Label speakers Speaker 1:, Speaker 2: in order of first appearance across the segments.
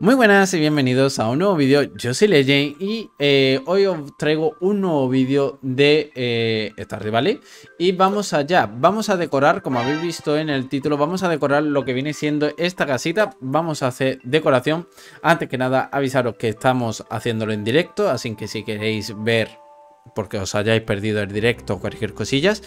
Speaker 1: Muy buenas y bienvenidos a un nuevo vídeo, yo soy Legend y eh, hoy os traigo un nuevo vídeo de eh, Y vamos allá, vamos a decorar, como habéis visto en el título, vamos a decorar lo que viene siendo esta casita Vamos a hacer decoración, antes que nada avisaros que estamos haciéndolo en directo, así que si queréis ver porque os hayáis perdido el directo o cualquier cosillas,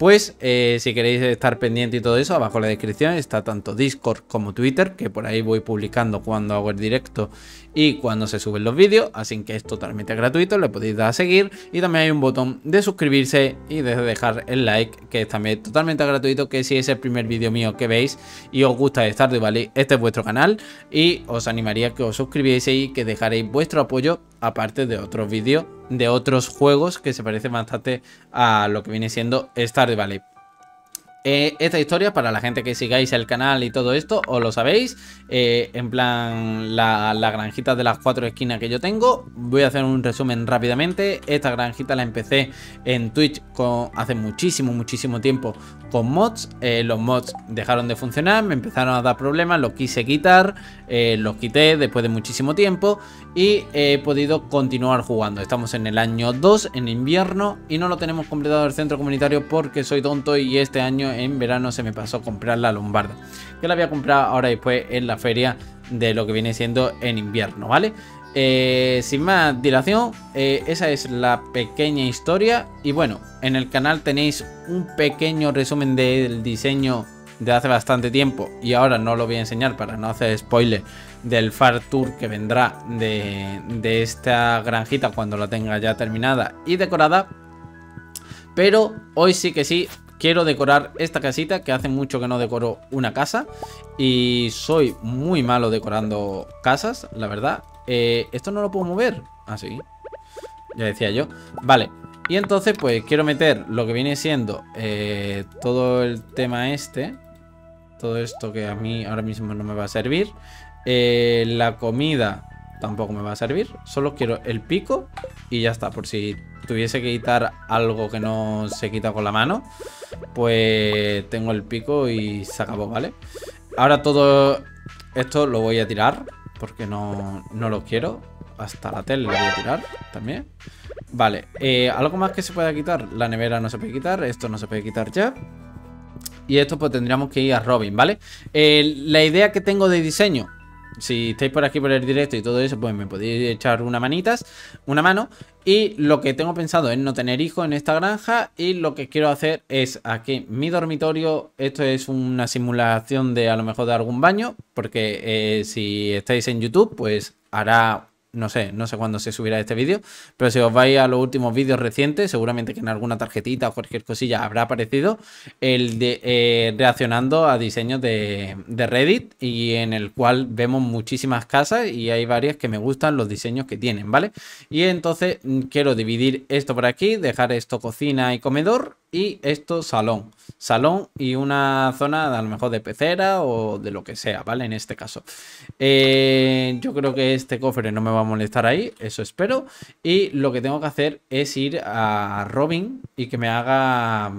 Speaker 1: pues eh, si queréis estar pendiente y todo eso, abajo en la descripción está tanto Discord como Twitter, que por ahí voy publicando cuando hago el directo y cuando se suben los vídeos, así que es totalmente gratuito, le podéis dar a seguir y también hay un botón de suscribirse y de dejar el like, que es también totalmente gratuito, que si es el primer vídeo mío que veis y os gusta de Stardew este es vuestro canal y os animaría que os suscribieseis y que dejaréis vuestro apoyo aparte de otros vídeos de otros juegos que se parecen bastante a lo que viene siendo Stardew vale. Eh, esta historia, para la gente que sigáis el canal y todo esto, os lo sabéis. Eh, en plan, la, granjitas granjita de las cuatro esquinas que yo tengo. Voy a hacer un resumen rápidamente. Esta granjita la empecé en Twitch con, hace muchísimo, muchísimo tiempo con mods. Eh, los mods dejaron de funcionar, me empezaron a dar problemas, los quise quitar, eh, los quité después de muchísimo tiempo y he podido continuar jugando. Estamos en el año 2, en invierno, y no lo tenemos completado el centro comunitario porque soy tonto y este año en verano se me pasó comprar la lombarda. Que la había comprado ahora después en la feria de lo que viene siendo en invierno, ¿vale? Eh, sin más dilación, eh, esa es la pequeña historia. Y bueno, en el canal tenéis un pequeño resumen del diseño de hace bastante tiempo. Y ahora no lo voy a enseñar para no hacer spoiler del Far Tour que vendrá de, de esta granjita cuando la tenga ya terminada y decorada. Pero hoy sí que sí, quiero decorar esta casita que hace mucho que no decoro una casa y soy muy malo decorando casas, la verdad. Eh, esto no lo puedo mover. Así. Ah, ya decía yo. Vale. Y entonces, pues quiero meter lo que viene siendo eh, todo el tema este. Todo esto que a mí ahora mismo no me va a servir. Eh, la comida tampoco me va a servir. Solo quiero el pico y ya está. Por si tuviese que quitar algo que no se quita con la mano, pues tengo el pico y se acabó, ¿vale? Ahora todo esto lo voy a tirar porque no, lo quiero. Hasta la tele la voy a tirar también. Vale, eh, algo más que se pueda quitar. La nevera no se puede quitar, esto no se puede quitar ya. Y esto pues tendríamos que ir a Robin, ¿vale? Eh, la idea que tengo de diseño, si estáis por aquí por el directo y todo eso, pues me podéis echar una manitas, una mano. Y lo que tengo pensado es no tener hijos en esta granja. Y lo que quiero hacer es aquí mi dormitorio. Esto es una simulación de a lo mejor de algún baño. Porque eh, si estáis en YouTube, pues hará no sé, no sé cuándo se subirá este vídeo, pero si os vais a los últimos vídeos recientes, seguramente que en alguna tarjetita o cualquier cosilla habrá aparecido el de eh, reaccionando a diseños de, de, Reddit y en el cual vemos muchísimas casas y hay varias que me gustan los diseños que tienen, ¿vale? Y entonces mm, quiero dividir esto por aquí, dejar esto cocina y comedor y esto, salón. Salón y una zona a lo mejor de pecera o de lo que sea, ¿vale? En este caso. Eh, yo creo que este cofre no me va a molestar ahí, eso espero. Y lo que tengo que hacer es ir a Robin y que me haga...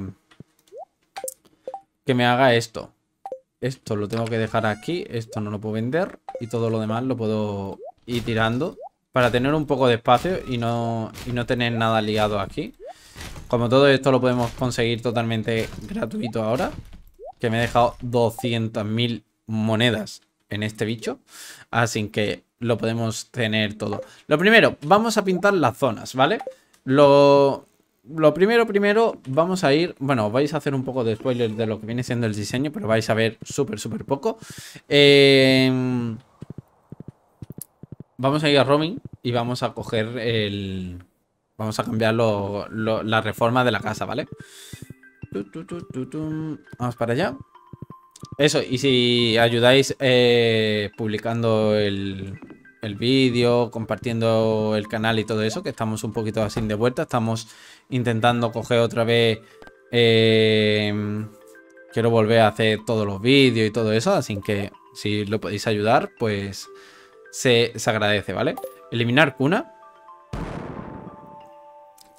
Speaker 1: Que me haga esto. Esto lo tengo que dejar aquí, esto no lo puedo vender. Y todo lo demás lo puedo ir tirando para tener un poco de espacio y no, no tener nada ligado aquí. Como todo esto lo podemos conseguir totalmente gratuito ahora, que me he dejado 200.000 monedas en este bicho, así que lo podemos tener todo. Lo primero, vamos a pintar las zonas, ¿vale? Lo, lo primero, primero, vamos a ir... Bueno, vais a hacer un poco de spoiler de lo que viene siendo el diseño, pero vais a ver súper, súper poco. Eh vamos a ir a roaming y vamos a coger el... Vamos a cambiar la reforma de la casa, ¿vale? Vamos para allá. Eso, y si ayudáis eh, publicando el, el vídeo, compartiendo el canal y todo eso, que estamos un poquito así de vuelta, estamos intentando coger otra vez... Eh, quiero volver a hacer todos los vídeos y todo eso, así que si lo podéis ayudar, pues se, agradece, ¿vale? Eliminar cuna.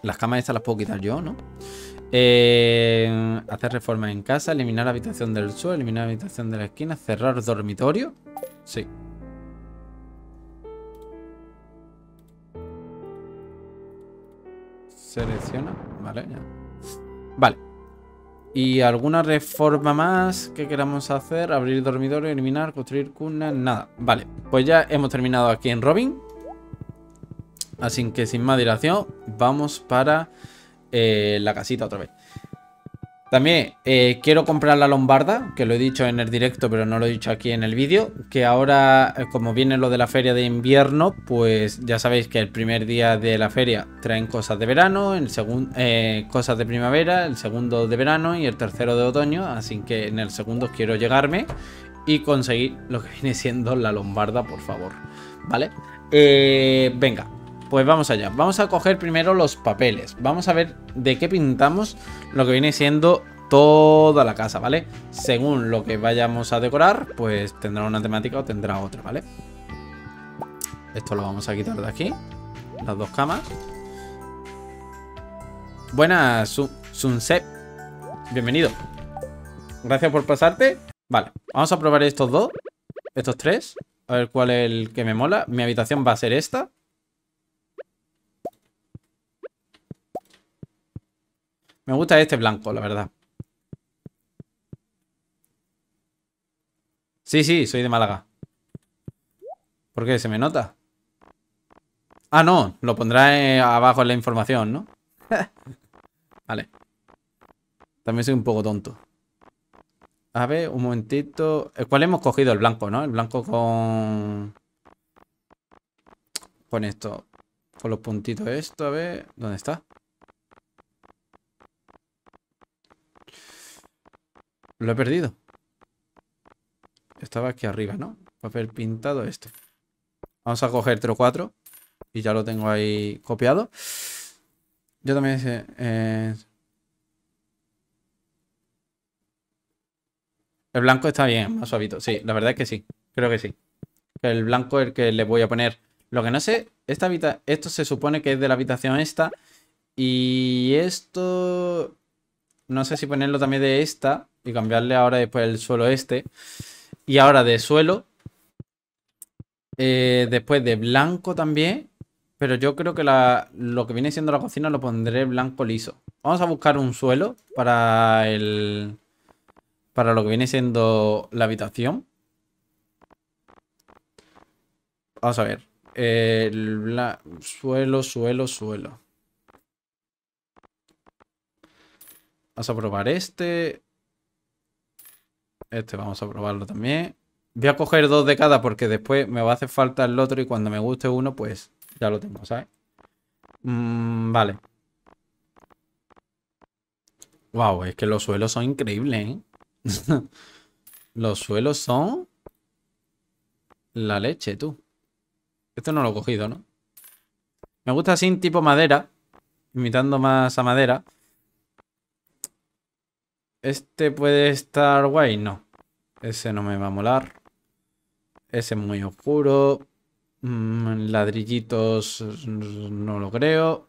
Speaker 1: Las camas estas las puedo quitar yo, ¿no? Eh, hacer reformas en casa, eliminar habitación del suelo eliminar habitación de la esquina, cerrar dormitorio. Sí. Selecciona. Vale, ya. Vale. ¿Y alguna reforma más que queramos hacer? Abrir dormitorio, eliminar, construir cunas, nada. Vale, pues ya hemos terminado aquí en Robin. Así que sin más dilación, vamos para eh, la casita otra vez. También eh, quiero comprar la lombarda, que lo he dicho en el directo, pero no lo he dicho aquí en el vídeo. Que ahora, eh, como viene lo de la feria de invierno, pues ya sabéis que el primer día de la feria traen cosas de verano, el segundo eh, cosas de primavera, el segundo de verano y el tercero de otoño. Así que en el segundo quiero llegarme y conseguir lo que viene siendo la lombarda, por favor. ¿Vale? venga, pues vamos allá. Vamos a coger primero los papeles. Vamos a ver de qué pintamos lo que viene siendo toda la casa, ¿vale? Según lo que vayamos a decorar, pues tendrá una temática o tendrá otra, ¿vale? Esto lo vamos a quitar de aquí. Las dos camas. Buenas, Sunset. Bienvenido. Gracias por pasarte. Vale, vamos a probar estos dos. Estos tres. A ver cuál es el que me mola. Mi habitación va a ser esta. Me gusta este blanco, la verdad. Sí, sí, soy de Málaga. ¿Por qué? ¿Se me nota? Ah, no. Lo pondrá eh, abajo en la información, ¿no? vale. También soy un poco tonto. A ver, un momentito. Eh, ¿Cuál hemos cogido? El blanco, ¿no? El blanco con... Con esto. Con los puntitos esto, a ver. ¿Dónde está? Lo he perdido. Estaba aquí arriba, ¿no? Papel pintado este. Vamos a coger 4. y ya lo tengo ahí copiado. Yo también... sé. Eh, el blanco está bien, más suavito. Sí, la verdad es que sí. Creo que sí. El blanco es el que le voy a poner. Lo que no sé, esto se supone que es de la habitación esta. Y esto no sé si ponerlo también de esta y cambiarle ahora después el suelo este. Y ahora de suelo, eh, después de blanco también, pero yo creo que la, lo que viene siendo la cocina lo pondré blanco liso. Vamos a buscar un suelo para el para lo que viene siendo la habitación. Vamos a ver. El suelo, suelo, suelo. Vamos a probar este. Este vamos a probarlo también. Voy a coger dos de cada porque después me va a hacer falta el otro y cuando me guste uno, pues ya lo tengo, ¿sabes? Mm, vale. Wow, es que los suelos son increíbles, ¿eh? los suelos son... La leche, tú. Esto no lo he cogido, ¿no? Me gusta así, tipo madera. Imitando más a madera. Este puede estar guay, no. Ese no me va a molar. Ese es muy oscuro. Mm, ladrillitos mm, no lo creo.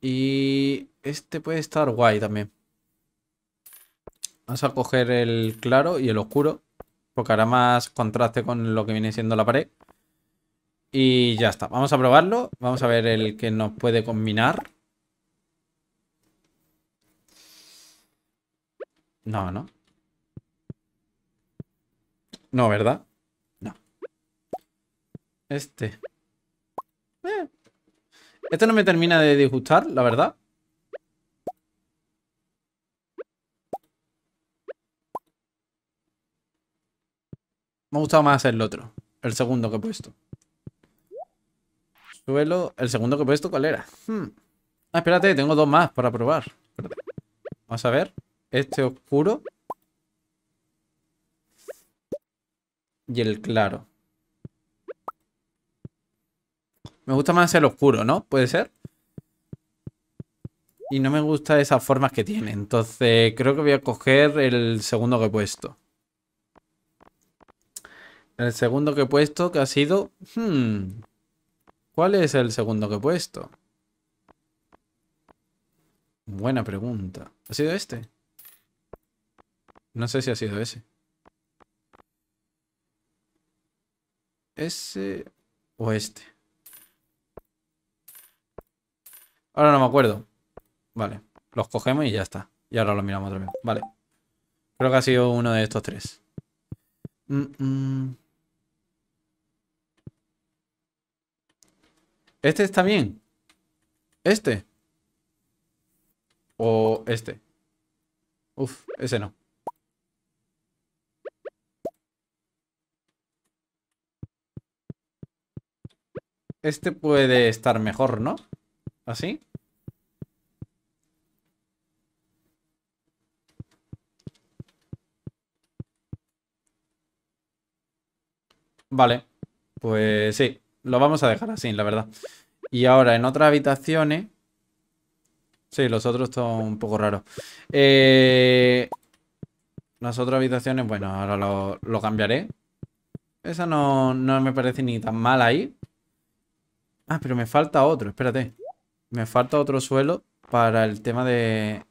Speaker 1: Y este puede estar guay también. Vamos a coger el claro y el oscuro. Porque hará más contraste con lo que viene siendo la pared. Y ya está. Vamos a probarlo. Vamos a ver el que nos puede combinar. No, no. No, ¿verdad? No. Este. Esto eh. Este no me termina de disgustar, la verdad. Me ha gustado más el otro. El segundo que he puesto. Suelo. ¿El segundo que he puesto cuál era? Hmm. Ah, espérate, tengo dos más para probar. Vamos a ver. Este oscuro. Y el claro. Me gusta más el oscuro, ¿no? ¿Puede ser? Y no me gusta esas formas que tiene. Entonces creo que voy a coger el segundo que he puesto. El segundo que he puesto que ha sido... Hmm, ¿Cuál es el segundo que he puesto? Buena pregunta. ¿Ha sido este? No sé si ha sido ese. Ese o este. Ahora no me acuerdo. Vale, los cogemos y ya está. Y ahora lo miramos otra vez. Vale. Creo que ha sido uno de estos tres. Mm, mm. Este está bien. Este. O este. Uf, ese no. Este puede estar mejor, ¿no? ¿Así? Vale, pues sí, lo vamos a dejar así, la verdad. Y ahora en otras habitaciones... Sí, los otros son un poco raros. Eh, las otras habitaciones, bueno, ahora lo, cambiaré. Esa no, no me parece ni tan mal ahí, Ah, pero me falta otro, espérate. Me falta otro suelo para el tema de...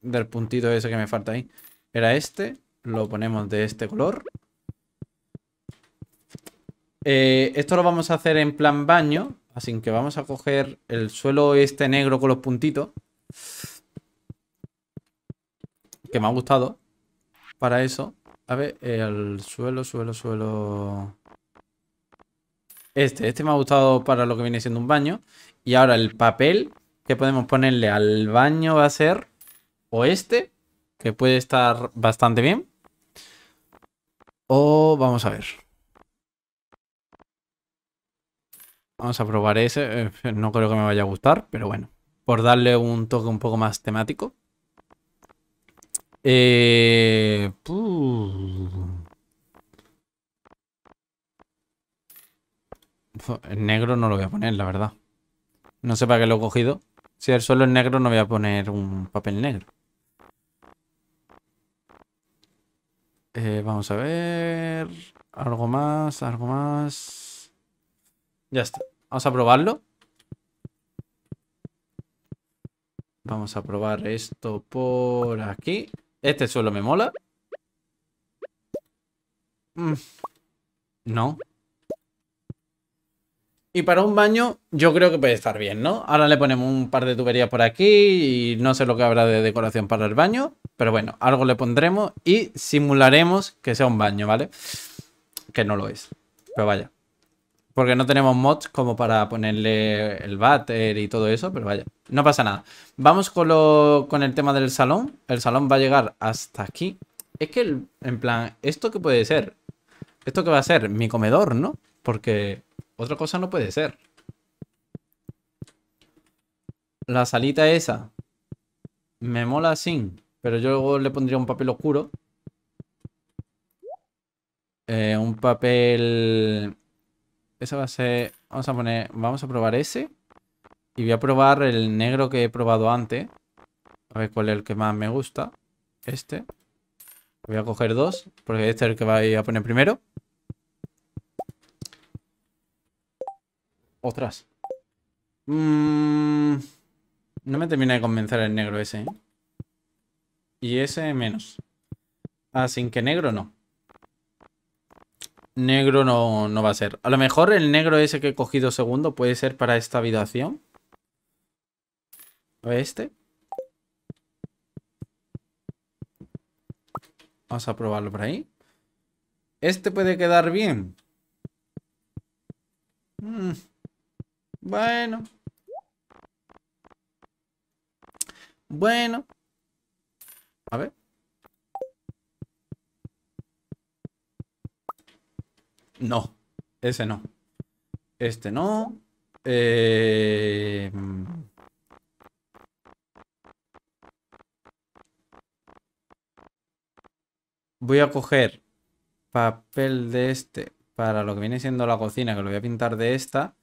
Speaker 1: Del puntito ese que me falta ahí. Era este. Lo ponemos de este color. Eh, esto lo vamos a hacer en plan baño. Así que vamos a coger el suelo este negro con los puntitos. Que me ha gustado. Para eso. A ver, el suelo, suelo, suelo... Este, este me ha gustado para lo que viene siendo un baño. Y ahora el papel que podemos ponerle al baño va a ser o este, que puede estar bastante bien. O vamos a ver. Vamos a probar ese. Eh, no creo que me vaya a gustar, pero bueno. Por darle un toque un poco más temático. Eh... En negro no lo voy a poner, la verdad. No sé para qué lo he cogido. Si el suelo es negro, no voy a poner un papel negro. Eh, vamos a ver. Algo más, algo más. Ya está. Vamos a probarlo. Vamos a probar esto por aquí. Este suelo me mola. Mm. No. Y para un baño yo creo que puede estar bien, ¿no? Ahora le ponemos un par de tuberías por aquí y no sé lo que habrá de decoración para el baño, pero bueno, algo le pondremos y simularemos que sea un baño, ¿vale? Que no lo es, pero vaya. Porque no tenemos mods como para ponerle el váter y todo eso, pero vaya, no pasa nada. Vamos con, lo, con el tema del salón. El salón va a llegar hasta aquí. Es que, en plan, ¿esto qué puede ser? ¿Esto qué va a ser? Mi comedor, ¿no? Porque otra cosa no puede ser. La salita esa. Me mola sin. Pero yo luego le pondría un papel oscuro. Eh, un papel... Esa va a ser... Vamos a poner... Vamos a probar ese. Y voy a probar el negro que he probado antes. A ver cuál es el que más me gusta. Este. Voy a coger dos. Porque este es el que voy a poner primero. otras mm. no me termina de convencer el negro ese. ¿eh? Y ese menos. Así ah, que negro no. Negro no, no va a ser. A lo mejor el negro ese que he cogido segundo puede ser para esta habitación. este. Vamos a probarlo por ahí. Este puede quedar bien. Bueno. Bueno. A ver. No, ese no. Este no. Eh... Mm. Voy a coger papel de este para lo que viene siendo la cocina, que lo voy a pintar de esta.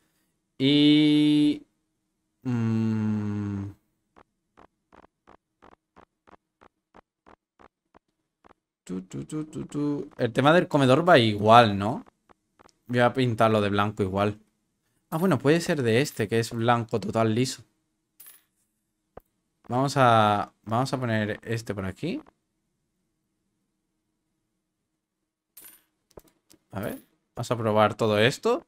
Speaker 1: Y... Mm, El tema del comedor va igual, ¿no? Voy a pintarlo de blanco igual. Ah, bueno, puede ser de este, que es blanco total liso. Vamos a, vamos a poner este por aquí. A ver, vamos a probar todo esto.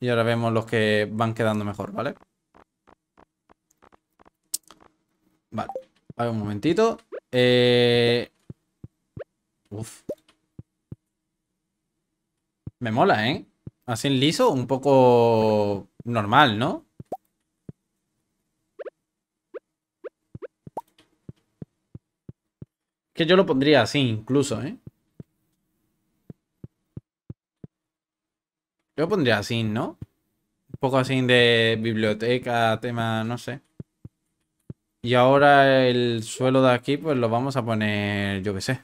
Speaker 1: Y ahora vemos los que van quedando mejor, ¿vale? Vale, a un momentito. Eh, Me mola, ¿eh? Así en liso, un poco normal, ¿no? Que yo lo pondría así incluso, ¿eh? Yo pondría así, ¿no? Un poco así de biblioteca, tema, no sé. Y ahora el suelo de aquí, pues lo vamos a poner, yo qué sé.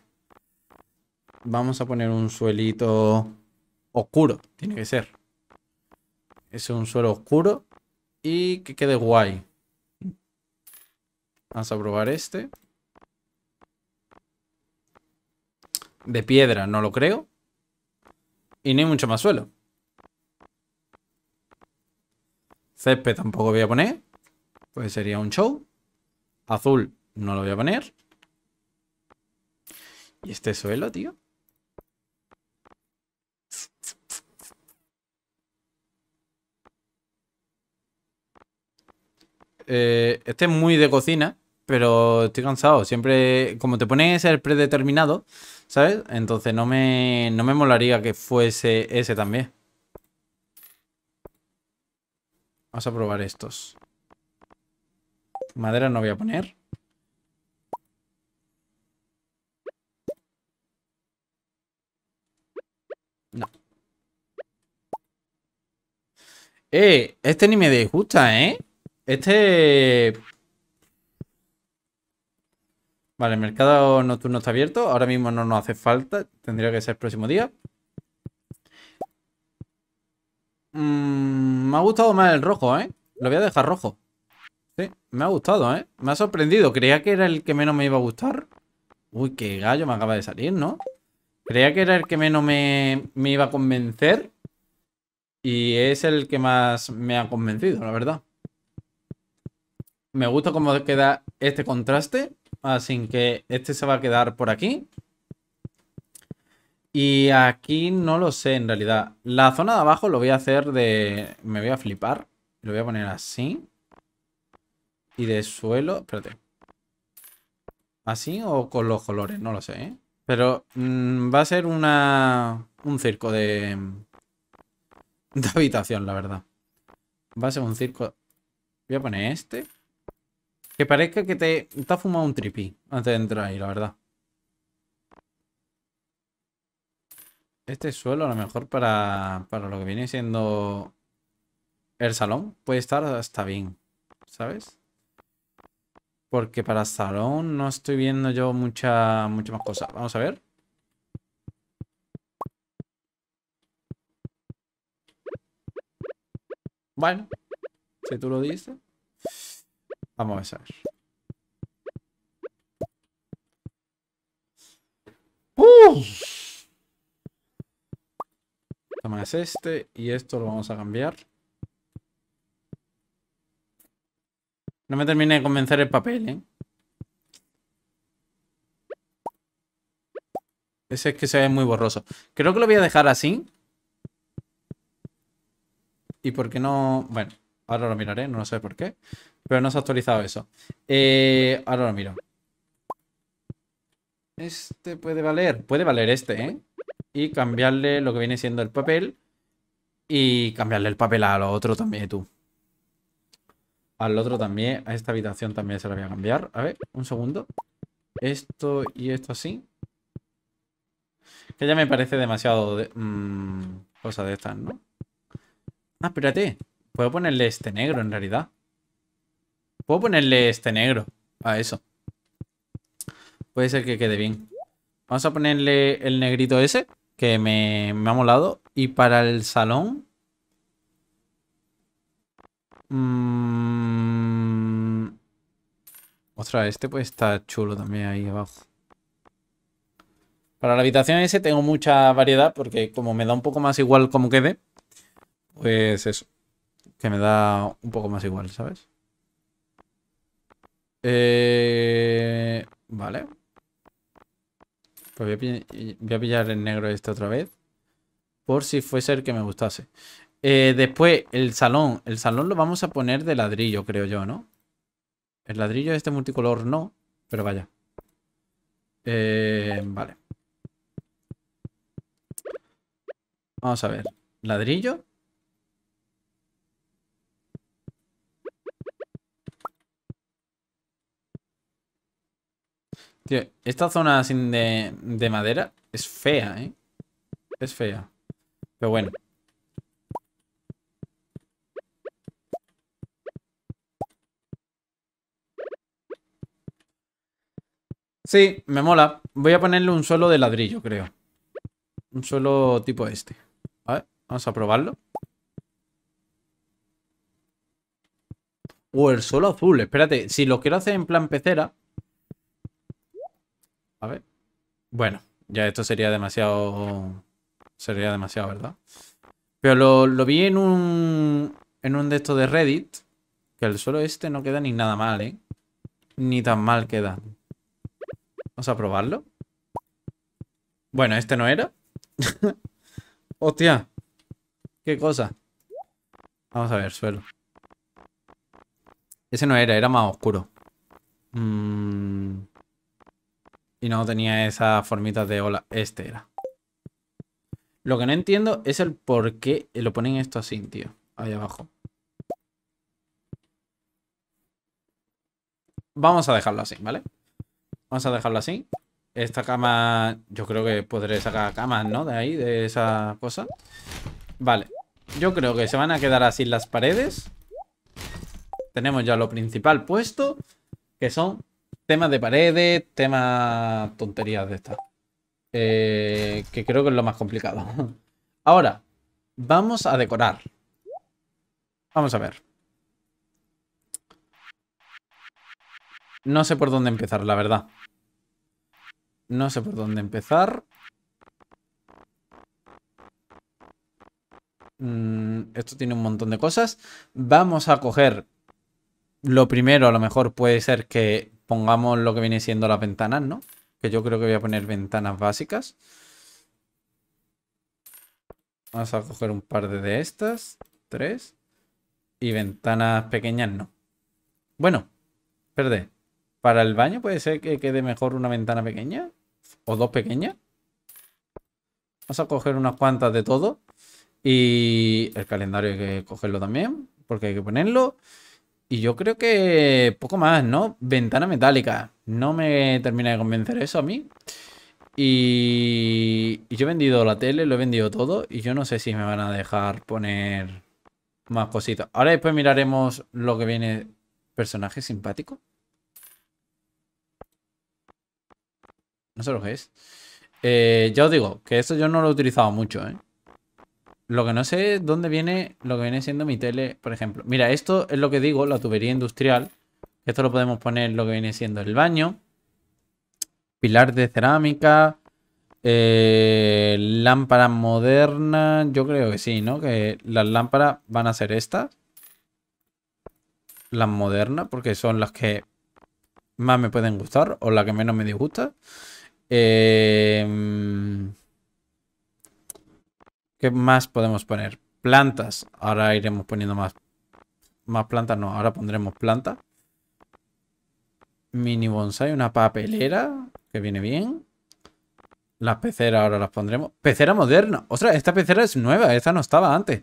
Speaker 1: Vamos a poner un suelito oscuro, tiene que ser. Es un suelo oscuro y que quede guay. Vamos a probar este. De piedra, no lo creo. Y ni mucho más suelo. Césped tampoco voy a poner. Pues sería un show. Azul no lo voy a poner. ¿Y este suelo, tío? Eh, este es muy de cocina, pero estoy cansado. Siempre, como te pones el predeterminado, ¿sabes? Entonces no me, no me molaría que fuese ese también. Vamos a probar estos. Madera no voy a poner. No. Eh, este ni me disgusta, ¿eh? Este... Vale, el mercado nocturno está abierto. Ahora mismo no nos hace falta. Tendría que ser el próximo día. Mm, me ha gustado más el rojo, ¿eh? Lo voy a dejar rojo. Sí, me ha gustado, ¿eh? Me ha sorprendido. Creía que era el que menos me iba a gustar. Uy, qué gallo me acaba de salir, ¿no? Creía que era el que menos me, me iba a convencer. Y es el que más me ha convencido, la verdad. Me gusta cómo queda este contraste. Así que este se va a quedar por aquí. Y aquí no lo sé en realidad. La zona de abajo lo voy a hacer de... Me voy a flipar. Lo voy a poner así. Y de suelo... Espérate. ¿Así o con los colores? No lo sé, ¿eh? Pero mm, va a ser una... Un circo de... De habitación, la verdad. Va a ser un circo... Voy a poner este. Que parezca que te, te ha fumado un tripi antes de entrar ahí, la verdad. Este suelo a lo mejor para, lo que viene siendo el salón puede estar hasta bien, ¿sabes? Porque para salón no estoy viendo yo mucha, mucha más cosas. Vamos a ver. Bueno, si tú lo dices. Vamos a ver es este y esto lo vamos a cambiar. No me termine de convencer el papel, ¿eh? Ese es que se ve muy borroso. Creo que lo voy a dejar así. ¿Y por qué no...? Bueno, ahora lo miraré, no sé por qué. Pero no se ha actualizado eso. Eh, ahora lo miro. Este puede valer. Puede valer este, ¿eh? y cambiarle lo que viene siendo el papel y cambiarle el papel A lo otro también tú. Al otro también, a esta habitación también se la voy a cambiar. A ver, un segundo. Esto y esto así. Que ya me parece demasiado de, mm, cosa de estas, ¿no? Ah, espérate. Puedo ponerle este negro en realidad. Puedo ponerle este negro a eso. Puede ser que quede bien. Vamos a ponerle el negrito ese que me, me ha molado. Y para el salón... Mm, ostras, este pues está chulo también ahí abajo. Para la habitación ese tengo mucha variedad porque como me da un poco más igual como quede, pues eso, que me da un poco más igual, ¿sabes? Eh, vale. Pues voy a, pillar el negro este otra vez. Por si fuese el que me gustase. Eh, después, el salón. El salón lo vamos a poner de ladrillo, creo yo, ¿no? El ladrillo este multicolor no, pero vaya. Eh, vale. Vamos a ver. Ladrillo. Tío, esta zona sin de, madera es fea, ¿eh? Es fea. Pero bueno. Sí, me mola. Voy a ponerle un suelo de ladrillo, creo. Un suelo tipo este. A ver, vamos a probarlo. O el suelo azul. Espérate, si lo quiero hacer en plan pecera, a ver. Bueno, ya esto sería demasiado... Sería demasiado, ¿verdad? Pero lo, lo vi en un... En un de estos de Reddit. Que el suelo este no queda ni nada mal, ¿eh? Ni tan mal queda. Vamos a probarlo. Bueno, este no era. Hostia. Qué cosa. Vamos a ver, suelo. Ese no era, era más oscuro. Mmm... Y no tenía esa formita de ola. Este era. Lo que no entiendo es el por qué lo ponen esto así, tío. Ahí abajo. Vamos a dejarlo así, ¿vale? Vamos a dejarlo así. Esta cama... Yo creo que podré sacar camas, ¿no? De ahí, de esa cosa. Vale. Yo creo que se van a quedar así las paredes. Tenemos ya lo principal puesto. Que son tema de paredes, tema tonterías de estas. Eh, que creo que es lo más complicado. Ahora, vamos a decorar. Vamos a ver. No sé por dónde empezar, la verdad. No sé por dónde empezar. Mm, esto tiene un montón de cosas. Vamos a coger... Lo primero a lo mejor puede ser que pongamos lo que viene siendo las ventanas, ¿no? Que yo creo que voy a poner ventanas básicas. Vamos a coger un par de, de estas, tres. Y ventanas pequeñas no. Bueno, perdé. Para el baño puede ser que quede mejor una ventana pequeña o dos pequeñas. Vamos a coger unas cuantas de todo. Y el calendario hay que cogerlo también, porque hay que ponerlo. Y yo creo que poco más, ¿no? Ventana metálica. No me termina de convencer eso a mí. Y... yo he vendido la tele, lo he vendido todo. Y yo no sé si me van a dejar poner más cositas. Ahora después miraremos lo que viene. Personaje simpático. No sé lo que es. Eh, ya os digo, que eso yo no lo he utilizado mucho, ¿eh? Lo que no sé es dónde viene lo que viene siendo mi tele, por ejemplo. Mira, esto es lo que digo, la tubería industrial. Esto lo podemos poner lo que viene siendo el baño. Pilar de cerámica. Eh, lámparas modernas. Yo creo que sí, ¿no? Que las lámparas van a ser estas. Las modernas, porque son las que más me pueden gustar o las que menos me disgustan. Eh, ¿Qué más podemos poner? Plantas. Ahora iremos poniendo más. Más plantas, no. Ahora pondremos plantas. Mini bonsai, una papelera. Que viene bien. Las peceras ahora las pondremos. Pecera moderna. Ostras, esta pecera es nueva. Esta no estaba antes.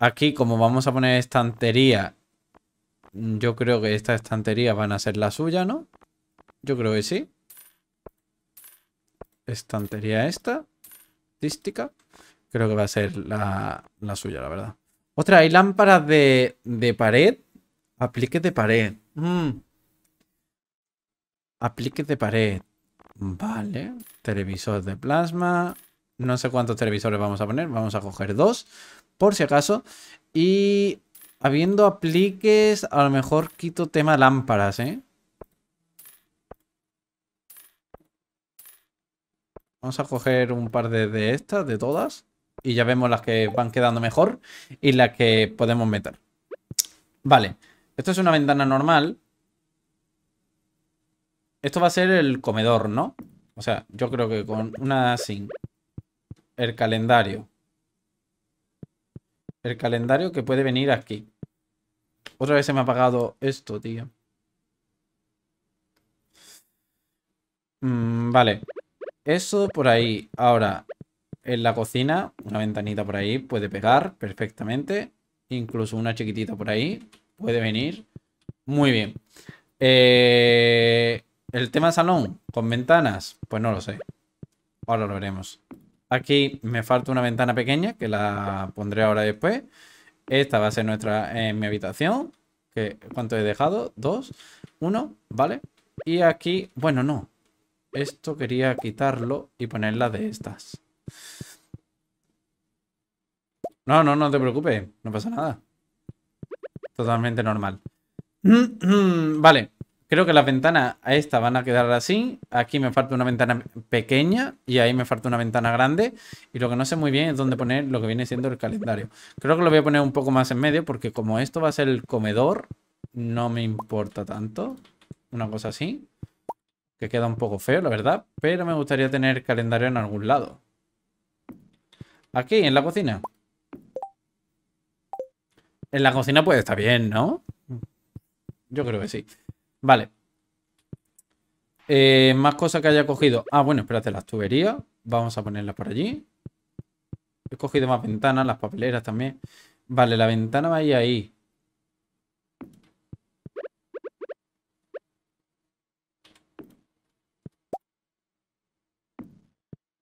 Speaker 1: Aquí, como vamos a poner estantería. Yo creo que esta estantería van a ser la suya, ¿no? Yo creo que sí. Estantería esta. Artística. Creo que va a ser la, suya, la verdad. otra hay lámparas de, pared. Apliques de pared. Mm. Apliques de pared. Vale. Televisor de plasma. No sé cuántos televisores vamos a poner. Vamos a coger dos, por si acaso. Y habiendo apliques, a lo mejor quito tema lámparas, ¿eh? Vamos a coger un par de, de estas, de todas y ya vemos las que van quedando mejor y las que podemos meter. Vale, esto es una ventana normal. Esto va a ser el comedor, ¿no? O sea, yo creo que con una sin el calendario. El calendario que puede venir aquí. Otra vez se me ha apagado esto, tío. Mm, vale. Eso por ahí. Ahora, en la cocina, una ventanita por ahí puede pegar perfectamente. Incluso una chiquitita por ahí puede venir. Muy bien. Eh, el tema salón, con ventanas, pues no lo sé. Ahora lo veremos. Aquí me falta una ventana pequeña, que la pondré ahora después. Esta va a ser nuestra en mi habitación. Que, ¿Cuánto he dejado? Dos, uno, ¿vale? Y aquí, bueno, no. Esto quería quitarlo y ponerla de estas. No, no, no te preocupes. No pasa nada. Totalmente normal. vale. Creo que las ventanas a esta van a quedar así. Aquí me falta una ventana pequeña y ahí me falta una ventana grande. Y lo que no sé muy bien es dónde poner lo que viene siendo el calendario. Creo que lo voy a poner un poco más en medio porque como esto va a ser el comedor, no me importa tanto. Una cosa así. Que queda un poco feo, la verdad. Pero me gustaría tener calendario en algún lado. Aquí, en la cocina. En la cocina puede estar bien, ¿no? Yo creo que sí. Vale. Eh, más cosas que haya cogido. Ah, bueno, espérate, las tuberías. Vamos a ponerlas por allí. He cogido más ventanas, las papeleras también. Vale, la ventana va ahí.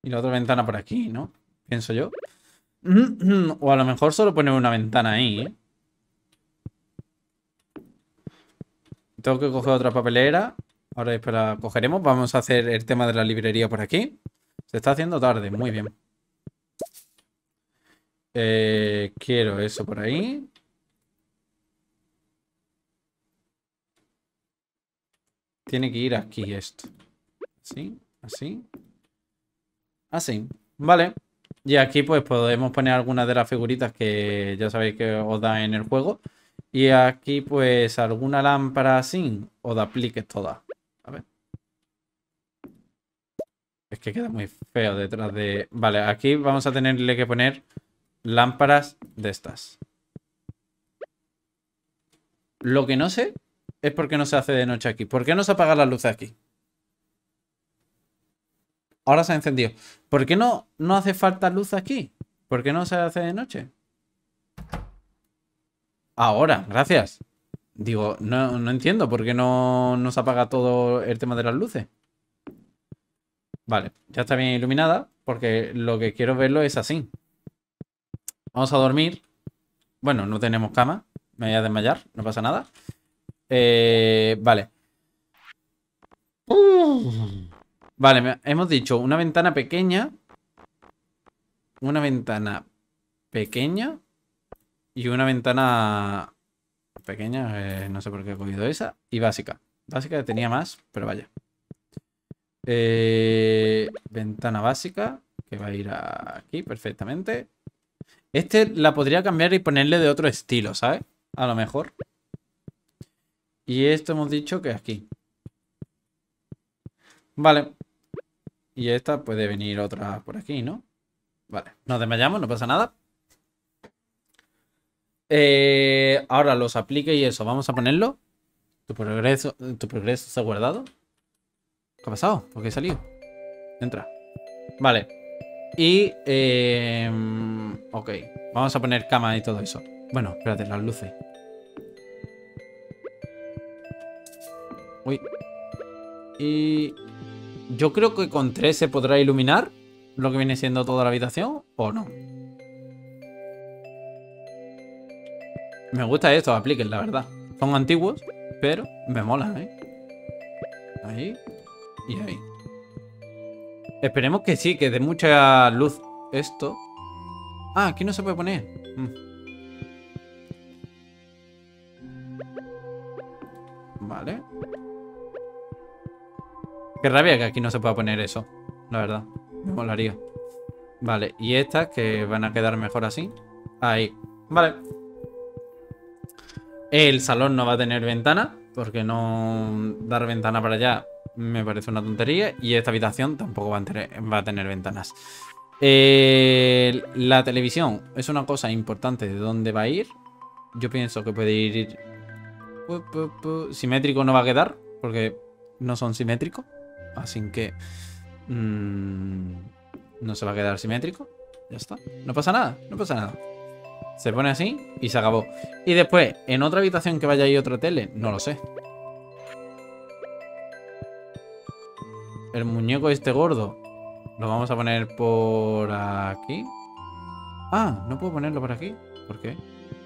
Speaker 1: Y la otra ventana por aquí, ¿no? pienso yo. Mm-hmm. O a lo mejor solo poner una ventana ahí, ¿eh? Tengo que coger otra papelera. Ahora espera cogeremos. Vamos a hacer el tema de la librería por aquí. Se está haciendo tarde, muy bien. Eh, quiero eso por ahí. Tiene que ir aquí esto. Así, así. Así. Vale. Y aquí pues podemos poner algunas de las figuritas que ya sabéis que os da en el juego. Y aquí pues alguna lámpara sin o de apliques todas. Es que queda muy feo detrás de... Vale, aquí vamos a tenerle que poner lámparas de estas. Lo que no sé es por qué no se hace de noche aquí. ¿Por qué no se apaga la luz aquí? Ahora se ha encendido. ¿Por qué no, no hace falta luz aquí? ¿Por qué no se hace de noche? Ahora, gracias. Digo, no, entiendo por qué no nos apaga todo el tema de las luces. Vale, ya está bien iluminada porque lo que quiero verlo es así. Vamos a dormir. Bueno, no tenemos cama. Me voy a desmayar, no pasa nada. Eh, vale. Uh. Vale, hemos dicho una ventana pequeña. Una ventana pequeña. Y una ventana pequeña. Eh, no sé por qué he cogido esa. Y básica. Básica tenía más, pero vaya. Eh, ventana básica. Que va a ir aquí perfectamente. Este la podría cambiar y ponerle de otro estilo, ¿sabes? A lo mejor. Y esto hemos dicho que aquí. Vale. Y esta puede venir otra por aquí, ¿no? Vale, nos desmayamos, no pasa nada. Eh, ahora los aplique y eso, vamos a ponerlo. Tu progreso, tu progreso se ha guardado. ¿Qué ha pasado? ¿Por qué he salido? Entra. Vale. Y... Em, ok. Vamos a poner cama y todo eso. Bueno, espérate, las luces. Uy. Y... Yo creo que con 3 se podrá iluminar lo que viene siendo toda la habitación, ¿o no? Me gusta esto, apliquen, la verdad. Son antiguos, pero me molan, ¿eh? Ahí y ahí. Esperemos que sí, que dé mucha luz esto. Ah, aquí no se puede poner. Mm. Vale. Qué rabia que aquí no se pueda poner eso. La verdad. Me molaría. Vale, y estas que van a quedar mejor así. Ahí. Vale. El salón no va a tener ventana. Porque no dar ventana para allá me parece una tontería. Y esta habitación tampoco va a tener, ventanas. Eh, la televisión es una cosa importante de dónde va a ir. Yo pienso que puede ir... Simétrico no va a quedar. Porque no son simétricos así que mm, no se va a quedar simétrico. Ya está. No pasa nada, no pasa nada. Se pone así y se acabó. Y después, en otra habitación que vaya ahí otra tele, no lo sé. El muñeco este gordo lo vamos a poner por aquí. Ah, no puedo ponerlo por aquí. ¿Por qué?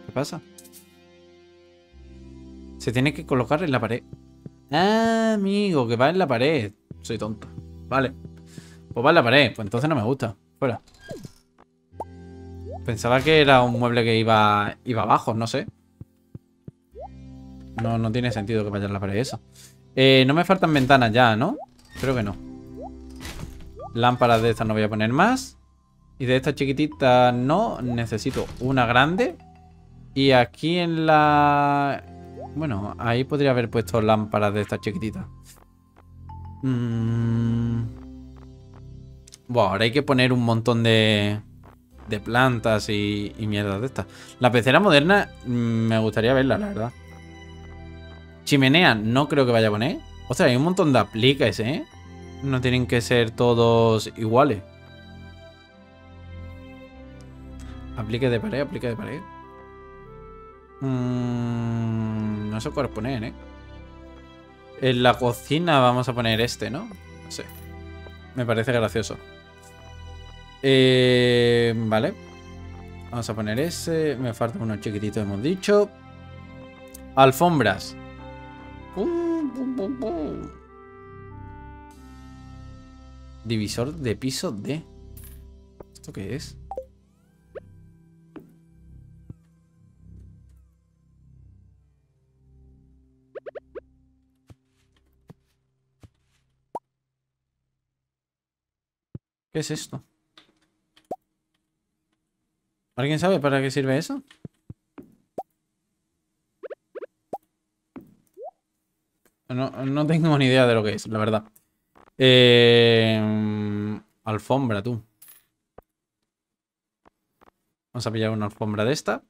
Speaker 1: ¿Qué pasa? Se tiene que colocar en la pared. Ah, amigo, que va en la pared. Soy tonto. Vale. Pues va la pared. Pues entonces no me gusta. Fuera. Pensaba que era un mueble que iba, iba abajo, no sé. No, tiene sentido que vaya en la pared eso. Eh, no me faltan ventanas ya, ¿no? Creo que no. Lámparas de estas no voy a poner más. Y de estas chiquitita no. Necesito una grande. Y aquí en la... Bueno, ahí podría haber puesto lámparas de estas chiquititas. Mm. Bueno, ahora hay que poner un montón de, de plantas y, mierdas de estas. La pecera moderna mm, me gustaría verla, la verdad. Chimenea no creo que vaya a poner. sea, hay un montón de apliques, ¿eh? No tienen que ser todos iguales. Aplique de pared, aplique de pared. Mm, no sé cuál poner, ¿eh? En la cocina vamos a poner este, ¿no? No sé. Me parece gracioso. Eh, vale. Vamos a poner ese. Me falta unos chiquititos, hemos dicho. Alfombras. Divisor de piso D. ¿Esto qué es? ¿Qué es esto? ¿Alguien sabe para qué sirve eso? No, tengo ni idea de lo que es, la verdad. Eh, alfombra, tú. Vamos a pillar una alfombra de esta.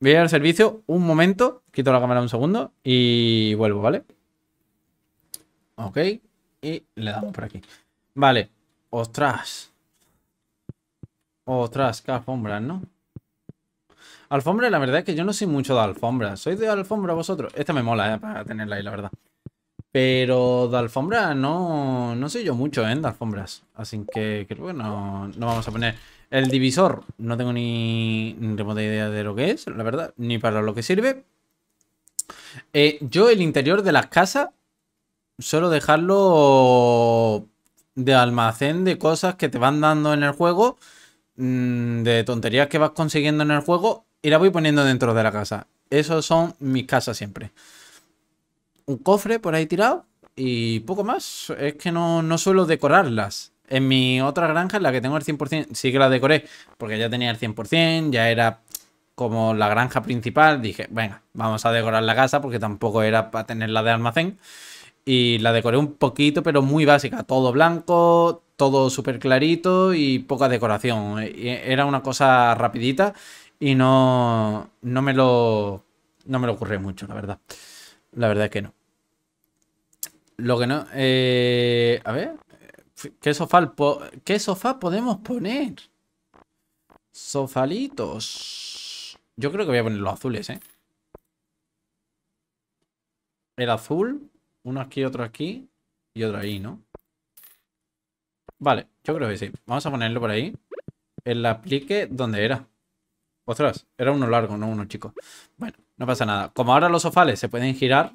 Speaker 1: Voy a ir al servicio un momento. Quito la cámara un segundo y vuelvo, ¿vale? Ok. Y le damos por aquí. Vale. Ostras. Ostras, qué alfombras, ¿no? Alfombra, la verdad es que yo no soy mucho de alfombras ¿Sois de alfombra vosotros? Esta me mola, ¿eh? Para tenerla ahí, la verdad. Pero de alfombra no, no soy yo mucho, ¿eh? De alfombras. Así que creo que no, vamos a poner. El divisor, no tengo ni, ni remota idea de lo que es, la verdad, ni para lo que sirve. Eh, yo el interior de las casas suelo dejarlo de almacén de cosas que te van dando en el juego, mm, de tonterías que vas consiguiendo en el juego, y la voy poniendo dentro de la casa. Esos son mis casas siempre. Un cofre por ahí tirado y poco más. Es que no, no suelo decorarlas. En mi otra granja, en la que tengo el 100%, sí que la decoré, porque ya tenía el 100%, ya era como la granja principal. Dije, venga, vamos a decorar la casa, porque tampoco era para tenerla de almacén y la decoré un poquito, pero muy básica. Todo blanco, todo súper clarito y poca decoración. Era una cosa rapidita y no, no me lo... No me lo ocurrió mucho, la verdad. La verdad es que no. Lo que no... Eh, a ver... ¿Qué ¿Qué sofá podemos poner? Sofalitos. Yo creo que voy a poner los azules, ¿eh? El azul uno aquí, otro aquí y otro ahí, ¿no? Vale, yo creo que sí. Vamos a ponerlo por ahí. El aplique donde era. Ostras, era uno largo, no uno chico. Bueno, no pasa nada. Como ahora los sofales se pueden girar.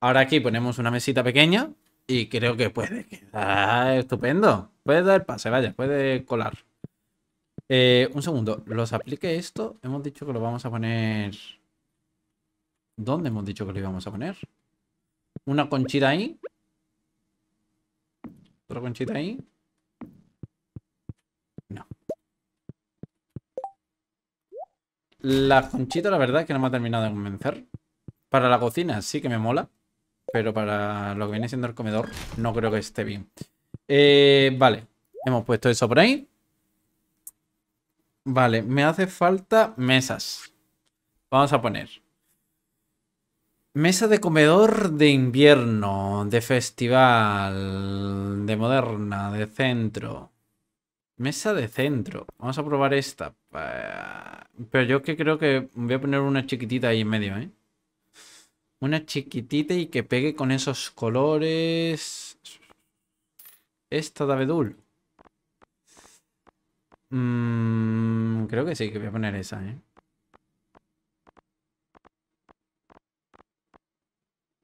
Speaker 1: Ahora aquí ponemos una mesita pequeña y creo que puede quedar estupendo. Puede dar pase, vaya, puede colar. Eh, un segundo, los aplique esto. Hemos dicho que lo vamos a poner. ¿Dónde hemos dicho que lo íbamos a poner? Una conchita ahí. Otra conchita ahí. No. La conchita, la verdad, es que no me ha terminado de convencer. Para la cocina sí que me mola. Pero para lo que viene siendo el comedor, no creo que esté bien. Eh, vale, hemos puesto eso por ahí. Vale, me hace falta mesas. Vamos a poner. Mesa de comedor de invierno, de festival, de moderna, de centro. Mesa de centro. Vamos a probar esta. Pero yo que creo que voy a poner una chiquitita ahí en medio, ¿eh? Una chiquitita y que pegue con esos colores. Esta de abedul. Mm, creo que sí, que voy a poner esa, ¿eh?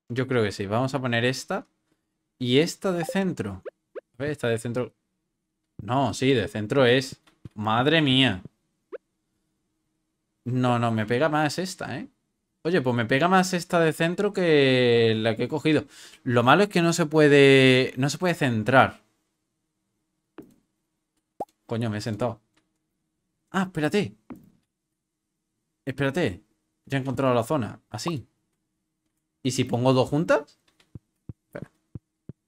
Speaker 1: Yo creo que sí. Vamos a poner esta. Y esta de centro. esta de centro. No, sí, de centro es. Madre mía. No, no, me pega más esta, ¿eh? Oye, pues me pega más esta de centro que la que he cogido. Lo malo es que no se puede. No se puede centrar. Coño, me he sentado. Ah, espérate. Espérate. Ya he encontrado la zona. Así. ¿Y si pongo dos juntas?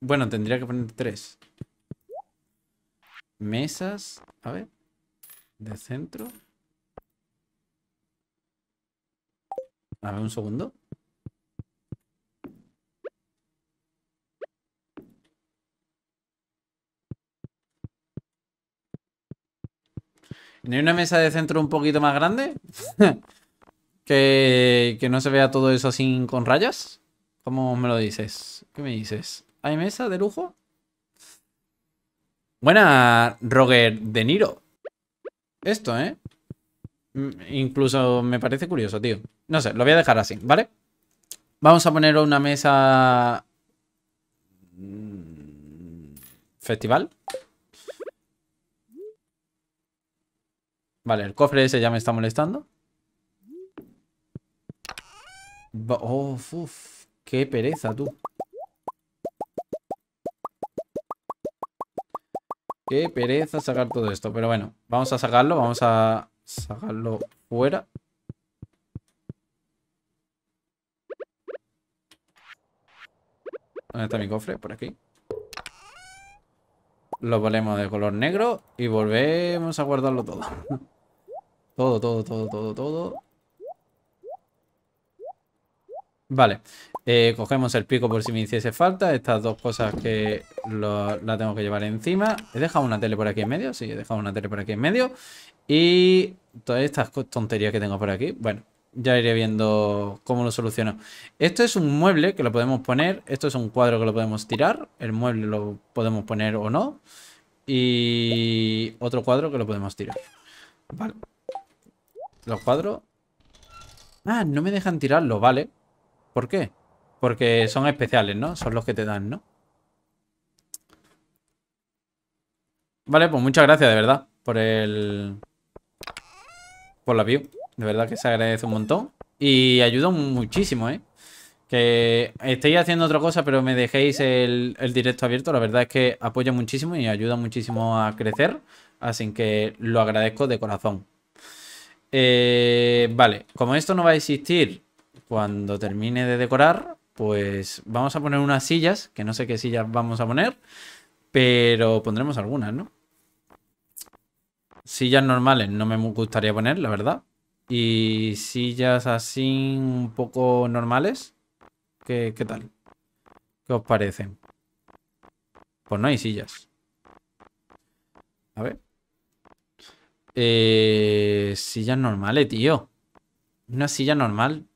Speaker 1: Bueno, tendría que poner tres. Mesas. A ver. De centro. A ver, un segundo. ¿No hay una mesa de centro un poquito más grande? ¿Que, que no se vea todo eso así con rayas. ¿Cómo me lo dices? ¿Qué me dices? ¿Hay mesa de lujo? Buena, Roger De Niro. Esto, ¿eh? Mm, incluso me parece curioso, tío. No sé, lo voy a dejar así, ¿vale? Vamos a poner una mesa... Mm, festival. Vale, el cofre ese ya me está molestando. Oh, uff. qué pereza, tú. Qué pereza sacar todo esto. Pero bueno, vamos a sacarlo. Vamos a sacarlo fuera. ¿Dónde está mi cofre? Por aquí. Lo ponemos de color negro y volvemos a guardarlo todo. Todo, todo, todo, todo, todo. Vale, eh, cogemos el pico por si me hiciese falta. Estas dos cosas que la tengo que llevar encima. He dejado una tele por aquí en medio, sí, he dejado una tele por aquí en medio. Y todas estas tonterías que tengo por aquí, bueno, ya iré viendo cómo lo soluciono. Esto es un mueble que lo podemos poner, esto es un cuadro que lo podemos tirar, el mueble lo podemos poner o no. Y otro cuadro que lo podemos tirar. Vale. Los cuadros... Ah, no me dejan tirarlos, vale. ¿Por qué? Porque son especiales, ¿no? Son los que te dan, ¿no? Vale, pues muchas gracias, de verdad, por el... Por la view. De verdad que se agradece un montón. Y ayuda muchísimo, ¿eh? Que estéis haciendo otra cosa, pero me dejéis el, el directo abierto. La verdad es que apoya muchísimo y ayuda muchísimo a crecer. Así que lo agradezco de corazón. Eh, vale, como esto no va a existir cuando termine de decorar, pues vamos a poner unas sillas, que no sé qué sillas vamos a poner, pero pondremos algunas, ¿no? Sillas normales no me gustaría poner, la verdad. Y sillas así un poco normales. ¿Qué, qué tal? ¿Qué os parecen? Pues no hay sillas. A ver. Eh, sillas normales, eh, tío. Una silla normal.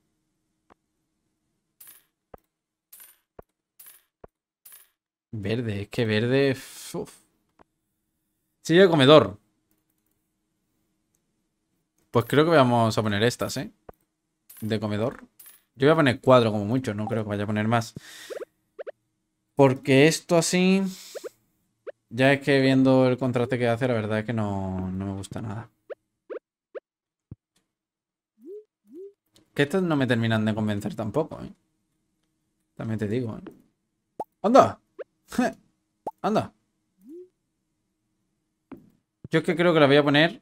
Speaker 1: Verde, es que verde... Silla de comedor. Pues creo que vamos a poner estas, ¿eh? De comedor. Yo voy a poner cuatro como mucho, no creo que vaya a poner más. Porque esto así... Ya es que viendo el contraste que hace, la verdad es que no, me gusta nada. Que estos no me terminan de convencer tampoco, ¿eh? También te digo, ¿eh? ¡Anda! ¡Anda! Yo es que creo que la voy a poner...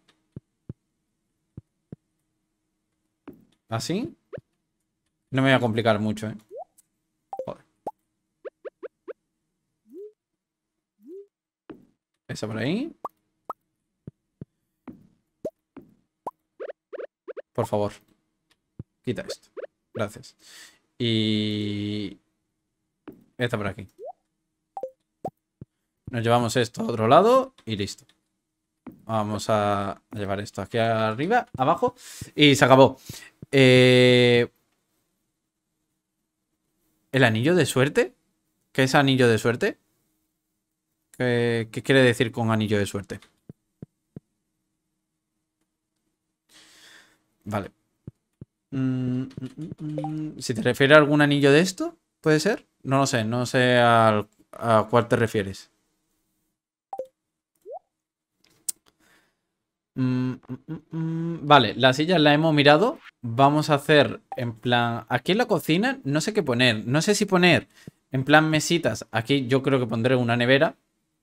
Speaker 1: ¿Así? No me voy a complicar mucho, ¿eh? Esa por ahí. Por favor. Quita esto. Gracias. Y... Esta por aquí. Nos llevamos esto a otro lado y listo. Vamos a llevar esto aquí arriba, abajo. Y se acabó. Eh, ¿El anillo de suerte? ¿Qué es anillo de suerte? ¿Qué, quiere decir con anillo de suerte? Vale. Mm, mm, mm, si te refieres a algún anillo de esto, ¿puede ser? No lo sé, no sé a cuál te refieres. Vale, la silla la hemos mirado. Vamos a hacer en plan... Aquí en la cocina no sé qué poner. No sé si poner en plan mesitas. Aquí yo creo que pondré una nevera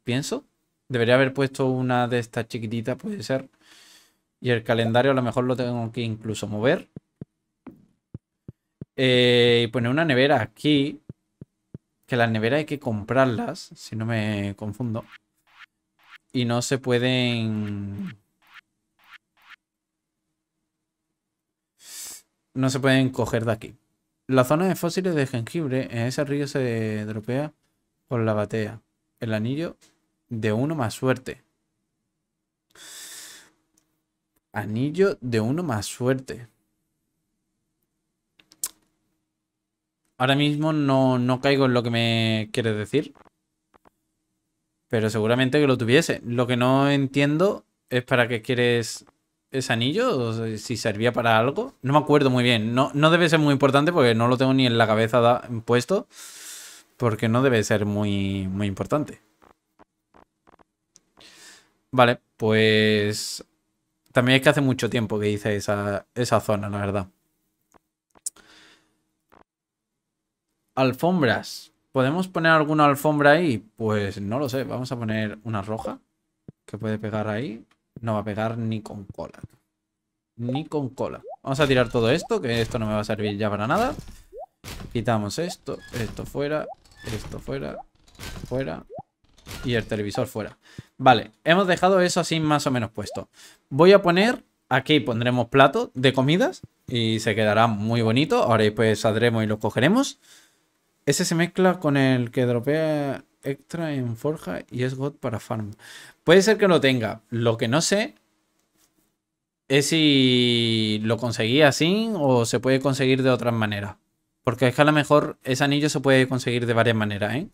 Speaker 1: pienso. Debería haber puesto una de estas chiquititas, puede ser. Y el calendario a lo mejor lo tengo que incluso mover. Eh, y poner una nevera aquí. Que las neveras hay que comprarlas, si no me confundo. Y no se pueden... No se pueden coger de aquí. La zona de fósiles de jengibre en ese río se dropea con la batea. El anillo de uno más suerte. Anillo de uno más suerte. Ahora mismo no, no caigo en lo que me quieres decir. Pero seguramente que lo tuviese. Lo que no entiendo es para qué quieres ese anillo o si servía para algo. No me acuerdo muy bien. No, no debe ser muy importante porque no lo tengo ni en la cabeza puesto. Porque no debe ser muy, muy importante. Vale, pues también es que hace mucho tiempo que hice esa, zona, la verdad. Alfombras. ¿Podemos poner alguna alfombra ahí? Pues no lo sé. Vamos a poner una roja. Que puede pegar ahí. No va a pegar ni con cola. Ni con cola. Vamos a tirar todo esto, que esto no me va a servir ya para nada. Quitamos esto, esto fuera, esto fuera, fuera, y el televisor fuera. Vale, hemos dejado eso así más o menos puesto. Voy a poner, aquí pondremos plato de comidas y se quedará muy bonito. Ahora pues saldremos y lo cogeremos. Ese se mezcla con el que dropea extra en forja y es god para farm. Puede ser que lo tenga. Lo que no sé es si lo conseguí así o se puede conseguir de otras maneras. Porque es que a lo mejor ese anillo se puede conseguir de varias maneras, ¿eh?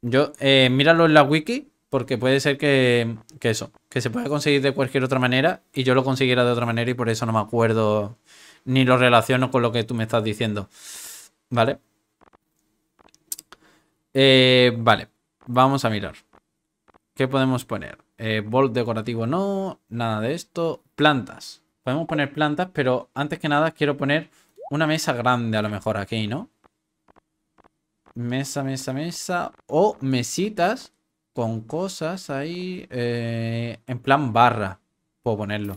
Speaker 1: Yo, eh, míralo en la wiki, porque puede ser que, que eso, que se pueda conseguir de cualquier otra manera y yo lo consiguiera de otra manera y por eso no me acuerdo ni lo relaciono con lo que tú me estás diciendo. ¿Vale? Eh, vale, vamos a mirar. ¿Qué podemos poner? Eh, bolt decorativo no, nada de esto. Plantas. Podemos poner plantas, pero antes que nada quiero poner una mesa grande a lo mejor aquí, ¿no? Mesa, mesa, mesa. O mesitas con cosas ahí eh, en plan barra. Puedo ponerlo.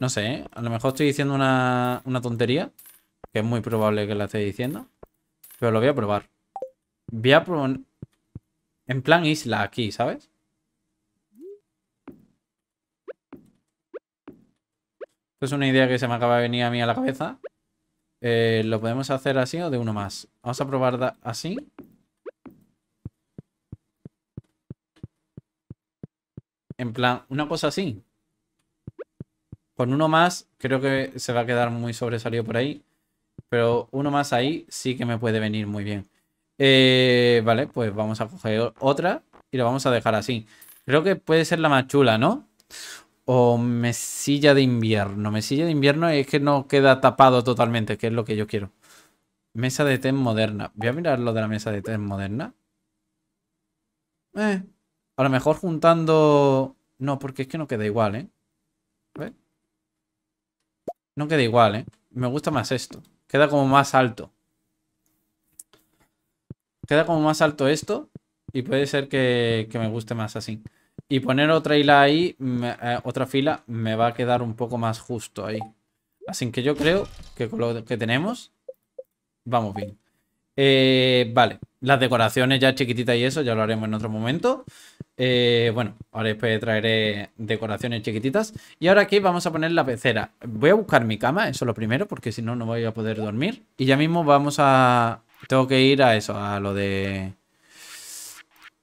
Speaker 1: No sé, ¿eh? a lo mejor estoy diciendo una, tontería. Que es muy probable que la esté diciendo. Pero lo voy a probar. Voy a probar... En plan isla aquí, ¿sabes? es una idea que se me acaba de venir a mí a la cabeza. Eh, ¿Lo podemos hacer así o de uno más? Vamos a probar así. En plan, una cosa así. Con uno más creo que se va a quedar muy sobresalido por ahí. Pero uno más ahí sí que me puede venir muy bien. Eh, vale, pues vamos a coger otra y la vamos a dejar así. Creo que puede ser la más chula, ¿no? o mesilla de invierno. Mesilla de invierno es que no queda tapado totalmente, que es lo que yo quiero. Mesa de té moderna. Voy a mirar lo de la mesa de té moderna. Eh, a lo mejor juntando... No, porque es que no queda igual, ¿eh? No queda igual, ¿eh? Me gusta más esto. Queda como más alto. Queda como más alto esto. Y puede ser que, que me guste más así. Y poner otra fila ahí, eh, otra fila, me va a quedar un poco más justo ahí. Así que yo creo que con lo que tenemos, vamos bien. Eh, vale, las decoraciones ya chiquititas y eso, ya lo haremos en otro momento. Eh, bueno, ahora después traeré decoraciones chiquititas. Y ahora aquí vamos a poner la pecera. Voy a buscar mi cama, eso es lo primero, porque si no, no voy a poder dormir. Y ya mismo vamos a... Tengo que ir a eso, a lo de...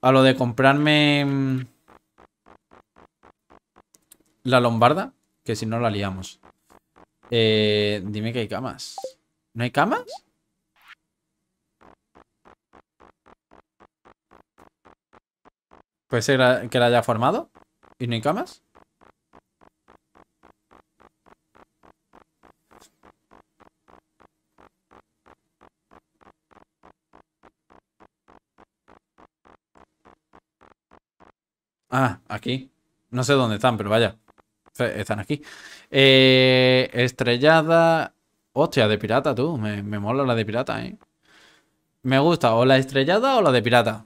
Speaker 1: A lo de comprarme mm, la lombarda, que si no la liamos. Eh, dime que hay camas. ¿No hay camas? ¿Puede ser que la haya formado? ¿Y no hay camas? Ah, aquí. No sé dónde están, pero vaya. Están aquí. Eh, estrellada. Hostia, de pirata, tú. Me, mola la de pirata, ¿eh? Me gusta o la estrellada o la de pirata.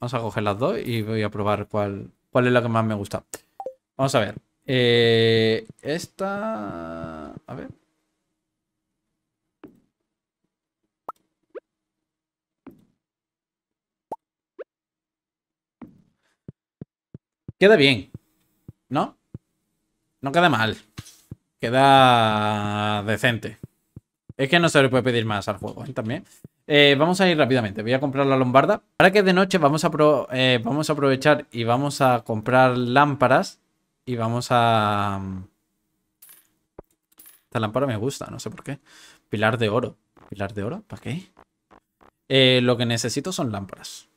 Speaker 1: Vamos a coger las dos y voy a probar cuál, cuál es la que más me gusta. Vamos a ver. Eh, esta... A ver. Queda bien, ¿no? No queda mal. Queda decente. Es que no se le puede pedir más al juego ¿eh? también. Eh, vamos a ir rápidamente. Voy a comprar la lombarda. para que de noche vamos a, pro, eh, vamos a aprovechar y vamos a comprar lámparas. Y vamos a... Mm, esta lámpara me gusta, no sé por qué. Pilar de oro. ¿Pilar de oro? ¿Para qué? lo que necesito son lámparas.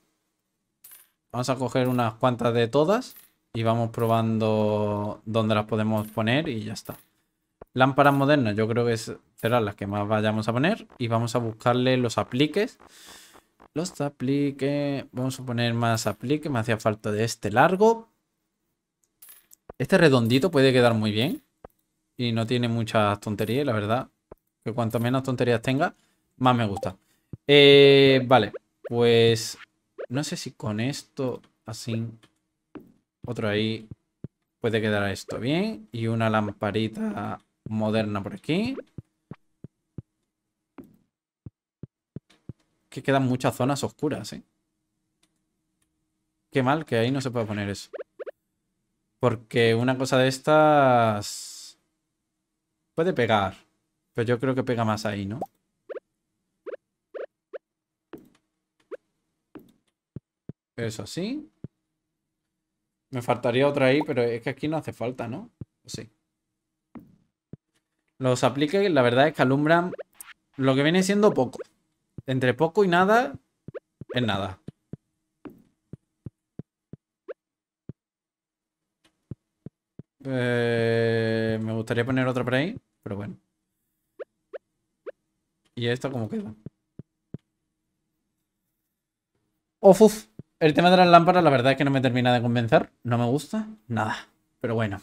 Speaker 1: Vamos a coger unas cuantas de todas y vamos probando dónde las podemos poner y ya está. Lámparas modernas yo creo que serán las que más vayamos a poner y vamos a buscarle los apliques. Los apliques, vamos a poner más apliques, me hacía falta de este largo. Este redondito puede quedar muy bien y no tiene muchas tonterías, la verdad. Que cuanto menos tonterías tenga, más me gusta. Eh, vale, pues no sé si con esto así otro ahí. Puede quedar esto bien. Y una lamparita moderna por aquí. Que quedan muchas zonas oscuras, ¿eh? Qué mal que ahí no se pueda poner eso. Porque una cosa de estas... Puede pegar. Pero yo creo que pega más ahí, ¿no? Eso sí. Me faltaría otra ahí, pero es que aquí no hace falta, ¿no? sí. Los apliques, la verdad es que alumbran lo que viene siendo poco. Entre poco y nada, es nada. Eh, me gustaría poner otra por ahí, pero bueno. ¿Y esto como queda? ¡Ofuf! El tema de las lámparas, la verdad es que no me termina de convencer. No me gusta nada. Pero bueno.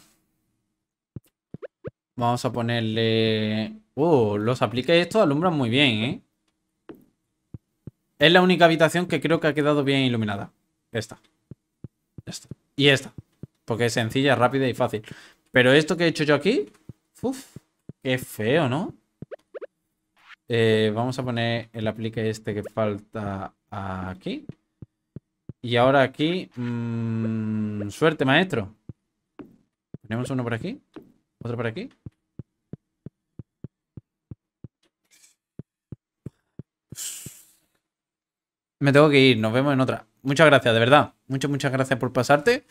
Speaker 1: Vamos a ponerle... Uh, los apliques estos alumbran muy bien, ¿eh? Es la única habitación que creo que ha quedado bien iluminada. Esta. Esta. Y esta. Porque es sencilla, rápida y fácil. Pero esto que he hecho yo aquí... Uf, qué feo, ¿no? Eh, vamos a poner el aplique este que falta aquí. Y ahora aquí... Mm, suerte, maestro. Tenemos uno por aquí. Otro por aquí. Me tengo que ir. Nos vemos en otra. Muchas gracias, de verdad. Muchas, muchas gracias por pasarte.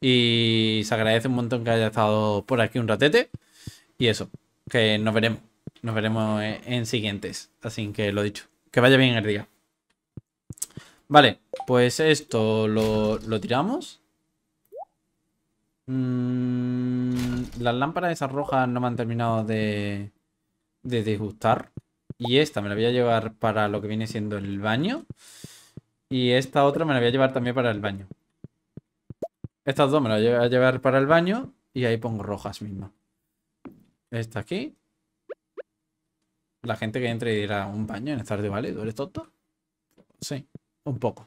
Speaker 1: Y se agradece un montón que haya estado por aquí un ratete. Y eso, que nos veremos. Nos veremos en siguientes. Así que lo dicho. Que vaya bien el día. Vale, pues esto lo, tiramos. Mm, las lámparas esas rojas no me han terminado de, disgustar. Y esta me la voy a llevar para lo que viene siendo el baño. Y esta otra me la voy a llevar también para el baño. Estas dos me las voy a llevar para el baño. Y ahí pongo rojas mismas. Esta aquí. La gente que entre y dirá, ¿un baño en estar de vale? ¿Eres tonto? Sí. Un poco.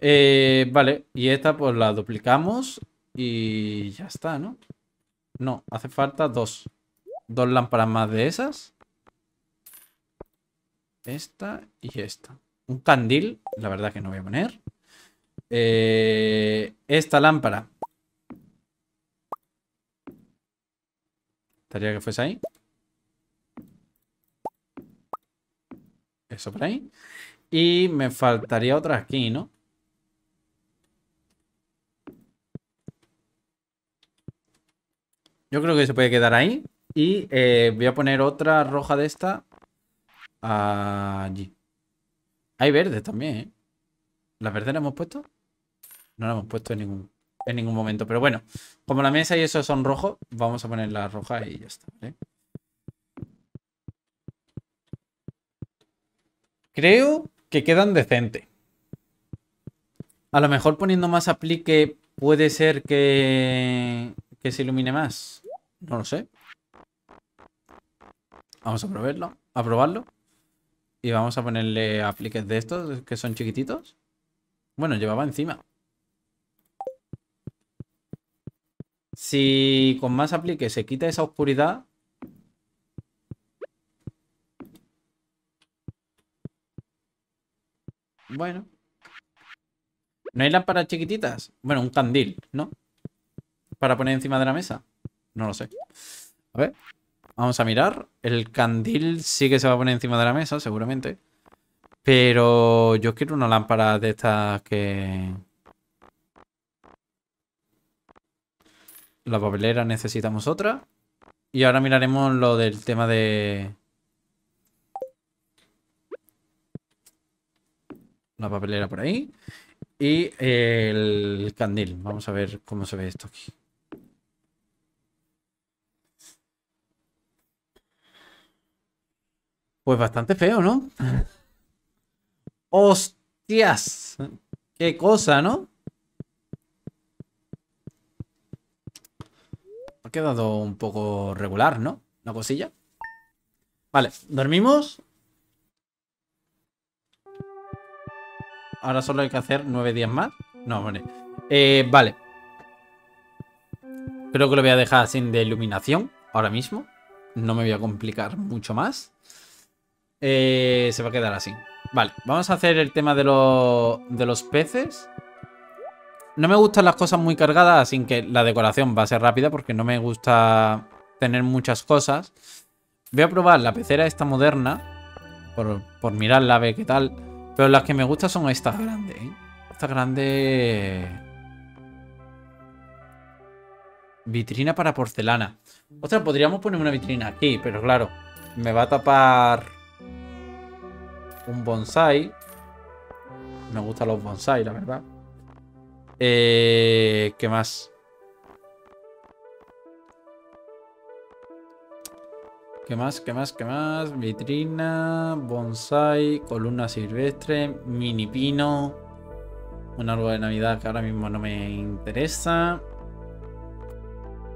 Speaker 1: Eh, vale, y esta pues la duplicamos y ya está, ¿no? No, hace falta dos. Dos lámparas más de esas. Esta y esta. Un candil, la verdad que no voy a poner. Eh, esta lámpara. Estaría que fuese ahí. Eso por ahí. Y me faltaría otra aquí, ¿no? Yo creo que se puede quedar ahí. Y eh, voy a poner otra roja de esta allí. Hay verdes también, ¿eh? ¿Las verdes las hemos puesto? No la hemos puesto en ningún, en ningún momento. Pero bueno, como la mesa y eso son rojos, vamos a poner la roja y ya está, Creo que quedan decente. A lo mejor poniendo más aplique puede ser que, se ilumine más. No lo sé. Vamos a probarlo. A probarlo. Y vamos a ponerle apliques de estos que son chiquititos. Bueno, llevaba encima. Si con más aplique se quita esa oscuridad, Bueno. ¿No hay lámparas chiquititas? Bueno, un candil, ¿no? Para poner encima de la mesa. No lo sé. A ver. Vamos a mirar. El candil sí que se va a poner encima de la mesa, seguramente. Pero yo quiero una lámpara de estas que... La papelera necesitamos otra. Y ahora miraremos lo del tema de... la papelera por ahí. Y el candil. Vamos a ver cómo se ve esto aquí. Pues bastante feo, ¿no? ¡Hostias! ¡Qué cosa, ¿no? Ha quedado un poco regular, ¿no? Una cosilla. Vale, dormimos. Ahora solo hay que hacer nueve días más. No, vale. Eh, vale. Creo que lo voy a dejar sin de iluminación ahora mismo. No me voy a complicar mucho más. Eh, se va a quedar así. Vale, vamos a hacer el tema de, los peces. No me gustan las cosas muy cargadas, así que la decoración va a ser rápida porque no me gusta tener muchas cosas. Voy a probar la pecera esta moderna por, por mirarla, ve qué tal. Pero las que me gustan son estas grandes, ¿eh? Estas grandes... Vitrina para porcelana. Ostras, podríamos poner una vitrina aquí, pero claro, me va a tapar un bonsai. Me gustan los bonsai, la verdad. Eh, ¿Qué más? ¿Qué más? ¿Qué más? ¿Qué más? Vitrina, bonsai, columna silvestre, mini pino, un árbol de Navidad que ahora mismo no me interesa.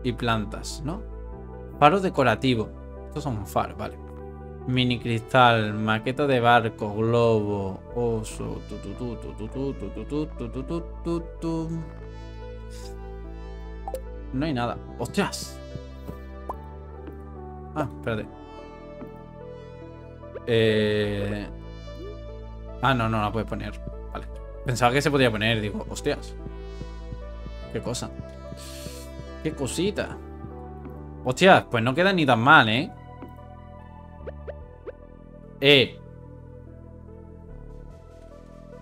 Speaker 1: Y plantas, ¿no? faro decorativo Estos son faros, vale. Mini cristal, maqueta de barco, globo, oso. No hay nada. ¡hostias! Ah, espérate. Eh... Ah, no, no la puedes poner. Vale. Pensaba que se podía poner. Digo, hostias. Qué cosa. Qué cosita. Hostias, pues no queda ni tan mal, ¿eh? Eh.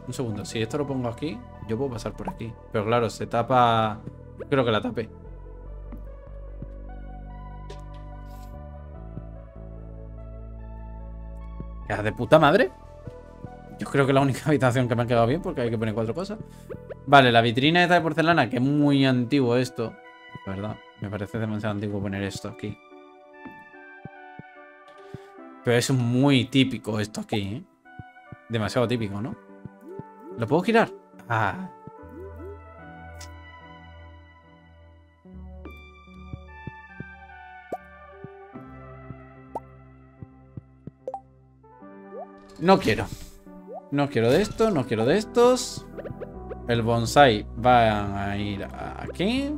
Speaker 1: Un segundo. Si esto lo pongo aquí, yo puedo pasar por aquí. Pero claro, se tapa... Creo que la tapé. ¿Es de puta madre? Yo creo que es la única habitación que me ha quedado bien porque hay que poner cuatro cosas. Vale, la vitrina esta de porcelana, que es muy antiguo esto. La verdad, me parece demasiado antiguo poner esto aquí. Pero es muy típico esto aquí, ¿eh? Demasiado típico, ¿no? ¿Lo puedo girar? Ah, No quiero. No quiero de esto, no quiero de estos. El bonsai va a ir aquí.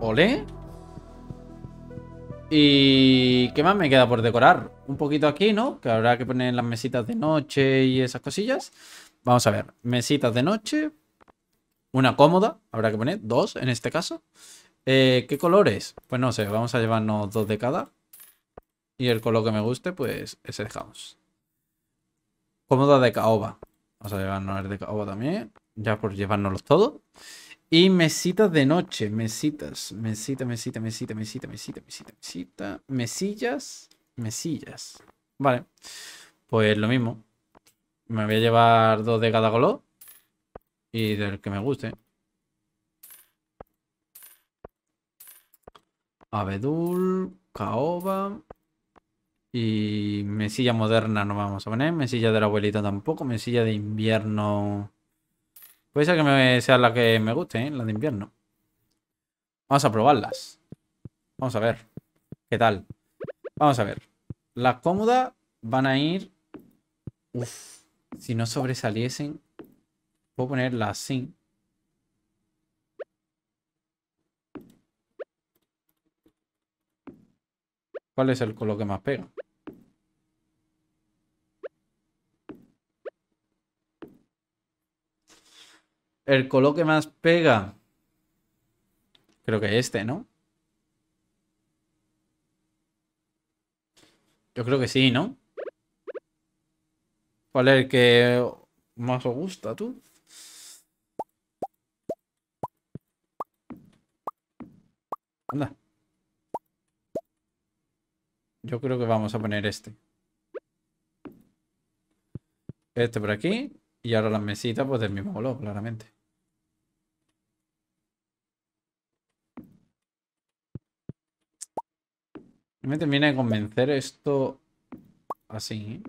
Speaker 1: Ole. ¿Y qué más me queda por decorar? Un poquito aquí, ¿no? Que habrá que poner las mesitas de noche y esas cosillas. Vamos a ver. Mesitas de noche. Una cómoda. Habrá que poner dos en este caso. Eh, ¿Qué colores? Pues no sé. Vamos a llevarnos dos de cada. Y el color que me guste, pues ese dejamos. Cómoda de caoba. Vamos a llevarnos el de caoba también. Ya por llevárnoslos todos. Y mesitas de noche. Mesitas. Mesita, mesita, mesita, mesita, mesita, mesita, mesita. Mesillas. Mesillas. Vale. Pues lo mismo. Me voy a llevar dos de cada color. Y del que me guste. Abedul, caoba. Y mesilla moderna no vamos a poner, mesilla del abuelito tampoco, mesilla de invierno. Puede ser que sea la que me guste, ¿eh? la de invierno. Vamos a probarlas. Vamos a ver. ¿Qué tal? Vamos a ver. Las cómodas van a ir... si no sobresaliesen... Puedo ponerlas sin... ¿Cuál es el color que más pega? El color que más pega. Creo que este, ¿no? Yo creo que sí, ¿no? ¿Cuál es el que más os gusta, tú? Anda. Yo creo que vamos a poner este. Este por aquí. Y ahora las mesitas pues del mismo color, claramente. Me termina de convencer esto así.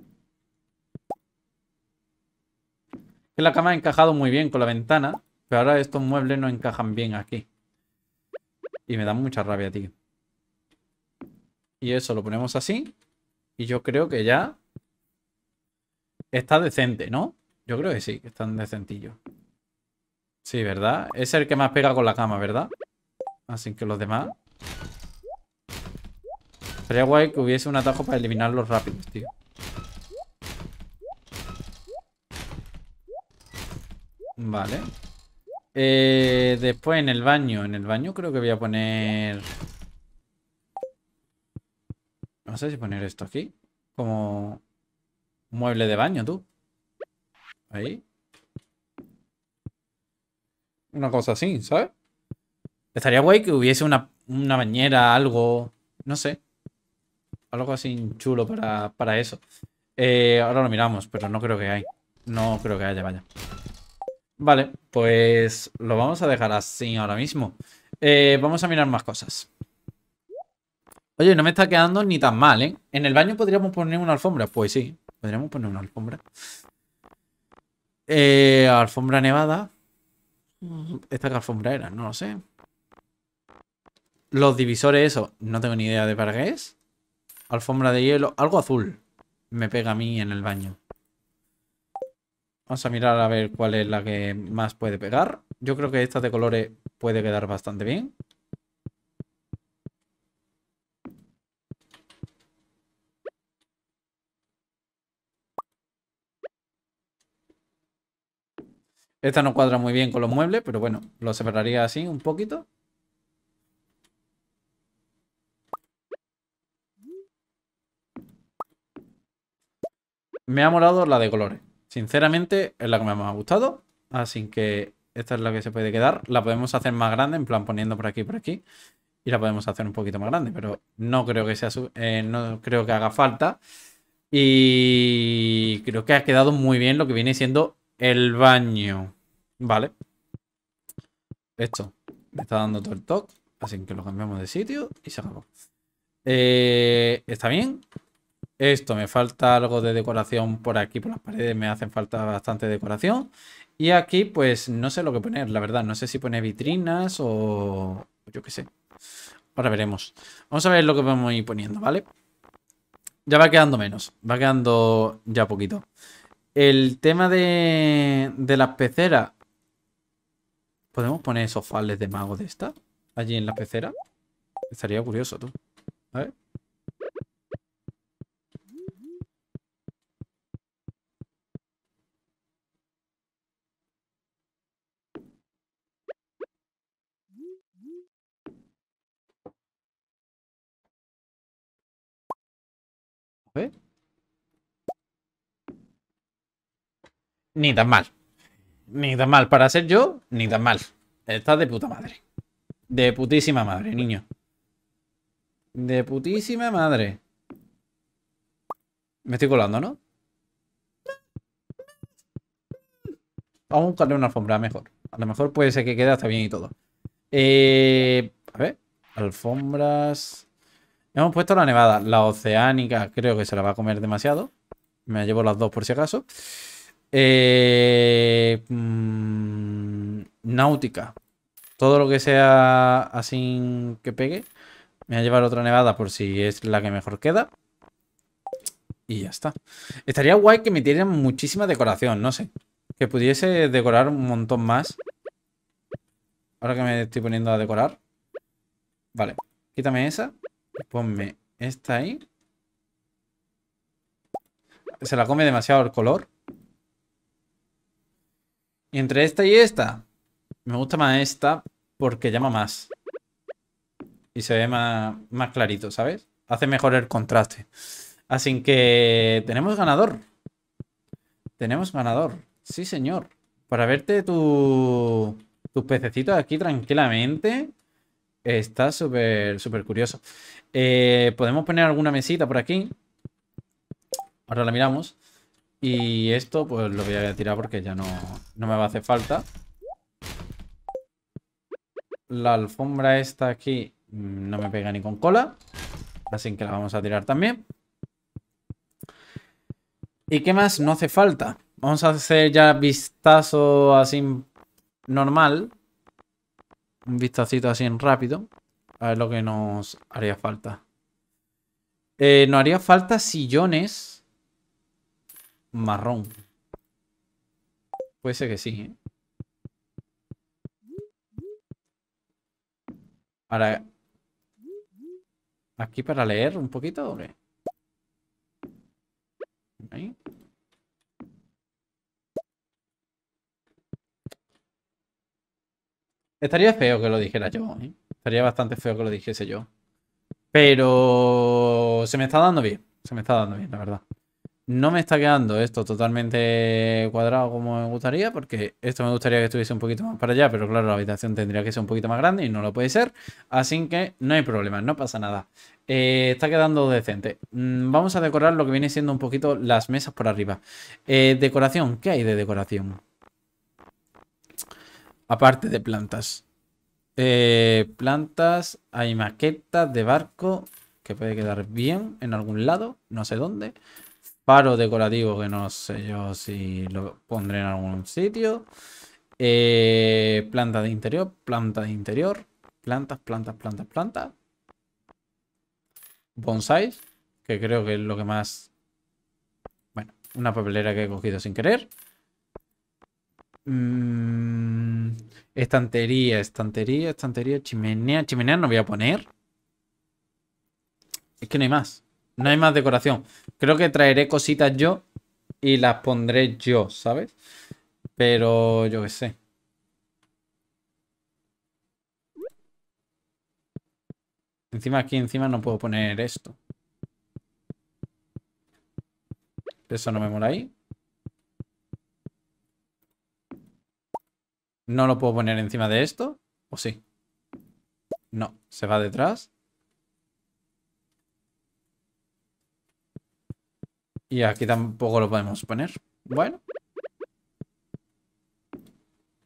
Speaker 1: Que la cama ha encajado muy bien con la ventana, pero ahora estos muebles no encajan bien aquí. Y me da mucha rabia, tío. Y eso lo ponemos así. Y yo creo que ya está decente, ¿no? Yo creo que sí, que están decentillos. Sí, ¿verdad? Es el que más pega con la cama, ¿verdad? Así que los demás... Sería guay que hubiese un atajo para eliminarlos rápidos, tío. Vale. Eh, después en el baño. En el baño creo que voy a poner... No sé si poner esto aquí. Como mueble de baño, tú. Ahí. Una cosa así, ¿sabes? Estaría guay que hubiese una, bañera, algo... No sé. Algo así chulo para, eso. Eh, ahora lo miramos, pero no creo que hay. No creo que haya, vaya. Vale, pues lo vamos a dejar así ahora mismo. Eh, vamos a mirar más cosas. Oye, no me está quedando ni tan mal, ¿eh? En el baño podríamos poner una alfombra. Pues sí, podríamos poner una alfombra. Eh, alfombra nevada. ¿Esta qué alfombra era? No lo sé. Los divisores, eso. No tengo ni idea de para qué es. Alfombra de hielo. Algo azul. Me pega a mí en el baño. Vamos a mirar a ver cuál es la que más puede pegar. Yo creo que esta de colores puede quedar bastante bien. Esta no cuadra muy bien con los muebles, pero bueno, lo separaría así un poquito. Me ha molado la de colores. Sinceramente, es la que me ha gustado. Así que esta es la que se puede quedar. La podemos hacer más grande, en plan poniendo por aquí por aquí. Y la podemos hacer un poquito más grande, pero no creo que sea eh, no creo que haga falta. Y creo que ha quedado muy bien lo que viene siendo el baño. Vale. Esto me está dando todo el toque. Así que lo cambiamos de sitio y se acabó. Eh, está bien. Esto me falta algo de decoración por aquí, por las paredes me hacen falta bastante decoración. Y aquí pues no sé lo que poner, la verdad. No sé si pone vitrinas o yo qué sé. Ahora veremos. Vamos a ver lo que vamos a ir poniendo, ¿vale? Ya va quedando menos, va quedando ya poquito. El tema de, las peceras. ¿Podemos poner esos fales de mago de esta? Allí en la pecera. Estaría curioso, tú. A ver. A ver. Ni tan mal. Ni tan mal. Para ser yo, ni tan mal. Estás de puta madre. De putísima madre, niño. De putísima madre. Me estoy colando, ¿no? Vamos a buscarle una alfombra mejor. A lo mejor puede ser que quede hasta bien y todo. Eh, a ver, alfombras. Hemos puesto la nevada. La oceánica creo que se la va a comer demasiado. Me llevo las dos por si acaso. Eh, mm, náutica. Todo lo que sea así que pegue. Me voy a llevar otra nevada por si es la que mejor queda. Y ya está. Estaría guay que me dieran muchísima decoración, no sé. Que pudiese decorar un montón más. Ahora que me estoy poniendo a decorar. Vale, quítame esa. Ponme esta ahí. Se la come demasiado el color entre esta y esta, me gusta más esta porque llama más. Y se ve más, clarito, ¿sabes? Hace mejor el contraste. Así que tenemos ganador. Tenemos ganador. Sí, señor. Para verte tus pececitos aquí tranquilamente. Está súper, súper curioso. Eh, Podemos poner alguna mesita por aquí. Ahora la miramos. Y esto pues lo voy a tirar porque ya no, me va a hacer falta. La alfombra esta aquí mm, no me pega ni con cola. Así que la vamos a tirar también. ¿Y qué más no hace falta? Vamos a hacer ya vistazo así normal. Un vistacito así en rápido. A ver lo que nos haría falta. no eh, nos haría falta sillones marrón. Puede ser que sí. ¿eh? Ahora, aquí para leer un poquito, doble Estaría feo que lo dijera yo, ¿eh? Estaría bastante feo que lo dijese yo. Pero se me está dando bien, se me está dando bien, la verdad. No me está quedando esto totalmente cuadrado como me gustaría, porque esto me gustaría que estuviese un poquito más para allá, pero claro, la habitación tendría que ser un poquito más grande y no lo puede ser. Así que no hay problema, no pasa nada. Eh, está quedando decente. Mm, vamos a decorar lo que viene siendo un poquito las mesas por arriba. Eh, decoración, ¿qué hay de decoración? Aparte de plantas. Eh, plantas, hay maquetas de barco que puede quedar bien en algún lado, no sé dónde. Paro decorativo, que no sé yo si lo pondré en algún sitio. Eh, planta de interior, planta de interior. Plantas, plantas, plantas, plantas. Bonsais, que creo que es lo que más... Bueno, una papelera que he cogido sin querer. Mm, estantería, estantería, estantería, chimenea. Chimenea no voy a poner. Es que no hay más. No hay más decoración. Creo que traeré cositas yo y las pondré yo, ¿sabes? Pero yo qué sé. Encima aquí, encima no puedo poner esto. Eso no me mola ahí. No lo puedo poner encima de esto. ¿O sí? No, se va detrás. Y aquí tampoco lo podemos poner. Bueno.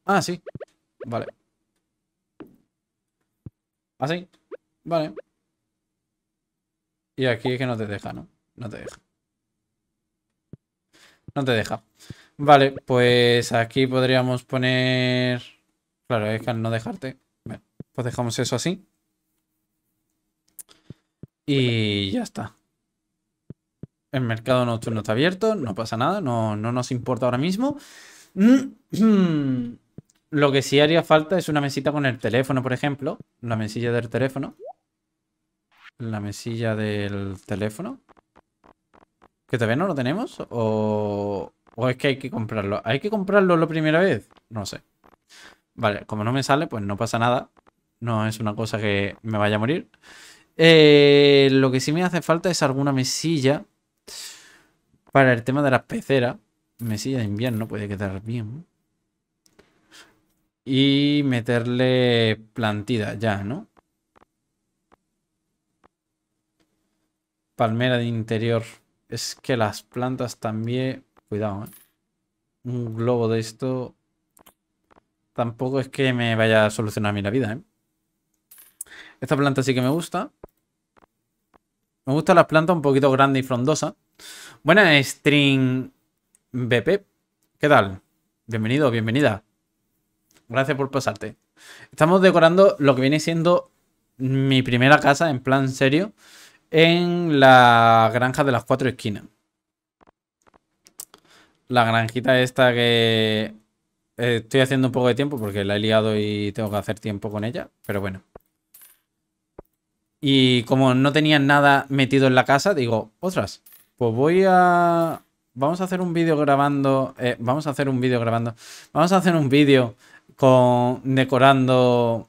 Speaker 1: Ah, sí. Vale. Así. Ah, vale. Y aquí es que no te deja, ¿no? No te deja. No te deja. Vale, pues aquí podríamos poner... Claro, es que al no dejarte... pues dejamos eso así. Y ya está. El mercado nocturno está abierto, no pasa nada, no, nos importa ahora mismo. Lo que sí haría falta es una mesita con el teléfono, por ejemplo. La mesilla del teléfono. La mesilla del teléfono. ¿Que todavía no lo tenemos? ¿O, es que hay que comprarlo? ¿Hay que comprarlo la primera vez? No sé. Vale, como no me sale, pues no pasa nada. No es una cosa que me vaya a morir. Eh, lo que sí me hace falta es alguna mesilla para el tema de las peceras, mesilla de invierno puede quedar bien. Y meterle plantida ya, ¿no? Palmera de interior. Es que las plantas también... Cuidado, ¿eh? Un globo de esto... Tampoco es que me vaya a solucionar a mí la vida, ¿eh? Esta planta sí que me gusta. Me gusta las plantas un poquito grande y frondosa. Buena string BP. ¿Qué tal? Bienvenido, bienvenida. Gracias por pasarte. Estamos decorando lo que viene siendo mi primera casa, en plan serio, en la granja de las cuatro esquinas. La granjita esta que eh, estoy haciendo un poco de tiempo porque la he liado y tengo que hacer tiempo con ella, pero bueno. Y como no tenía nada metido en la casa, digo, otras. Pues voy a... Vamos a hacer un vídeo grabando... Eh, vamos a hacer un vídeo grabando... Vamos a hacer un vídeo con... decorando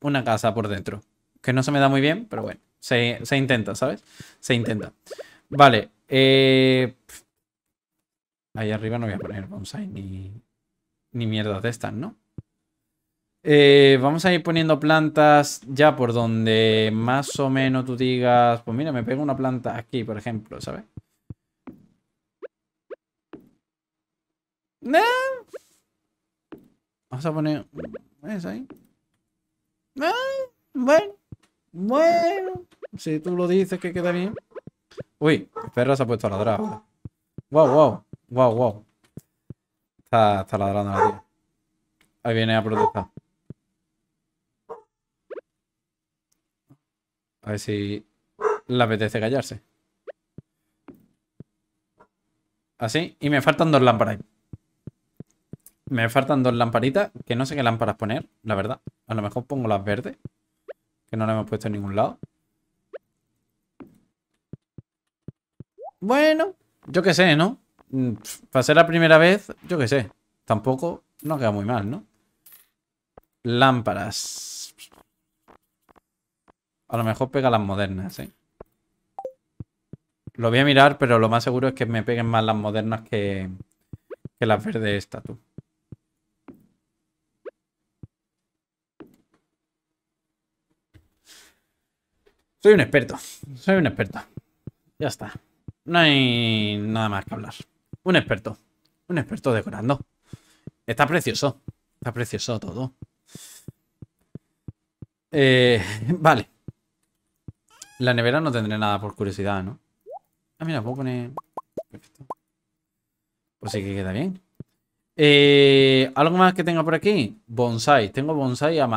Speaker 1: una casa por dentro. Que no se me da muy bien, pero bueno. Se, intenta, ¿sabes? Se intenta. Vale. Eh, ahí arriba no voy a poner bonsai ni, ni mierdas de estas, ¿no? Eh, vamos a ir poniendo plantas ya por donde más o menos tú digas, pues mira, me pego una planta aquí, por ejemplo, ¿sabes? Eh. Vamos a poner... ¿Ves ahí? Eh, bueno, bueno. Si tú lo dices que queda bien. Uy, el perro se ha puesto a ladrar. Wow, wow, wow, wow. Está, está ladrando la tía. Ahí viene a protestar. A ver si le apetece callarse. Así. Y me faltan dos lámparas. Me faltan dos lamparitas, que no sé qué lámparas poner, la verdad. A lo mejor pongo las verdes, que no las hemos puesto en ningún lado. Bueno, yo qué sé, ¿no? Mm, para ser la primera vez, yo qué sé. Tampoco no queda muy mal, ¿no? Lámparas. A lo mejor pega las modernas, ¿eh? Lo voy a mirar, pero lo más seguro es que me peguen más las modernas que, las verdes esta, tú. Soy un experto, soy un experto. Ya está. No hay nada más que hablar. Un experto, un experto decorando. Está precioso, está precioso todo. Eh, vale. La nevera no tendré nada por curiosidad, ¿no? Ah, mira, puedo poner... Perfecto. Pues sí que queda bien. Eh, ¿Algo más que tenga por aquí? Bonsai. Tengo bonsai a,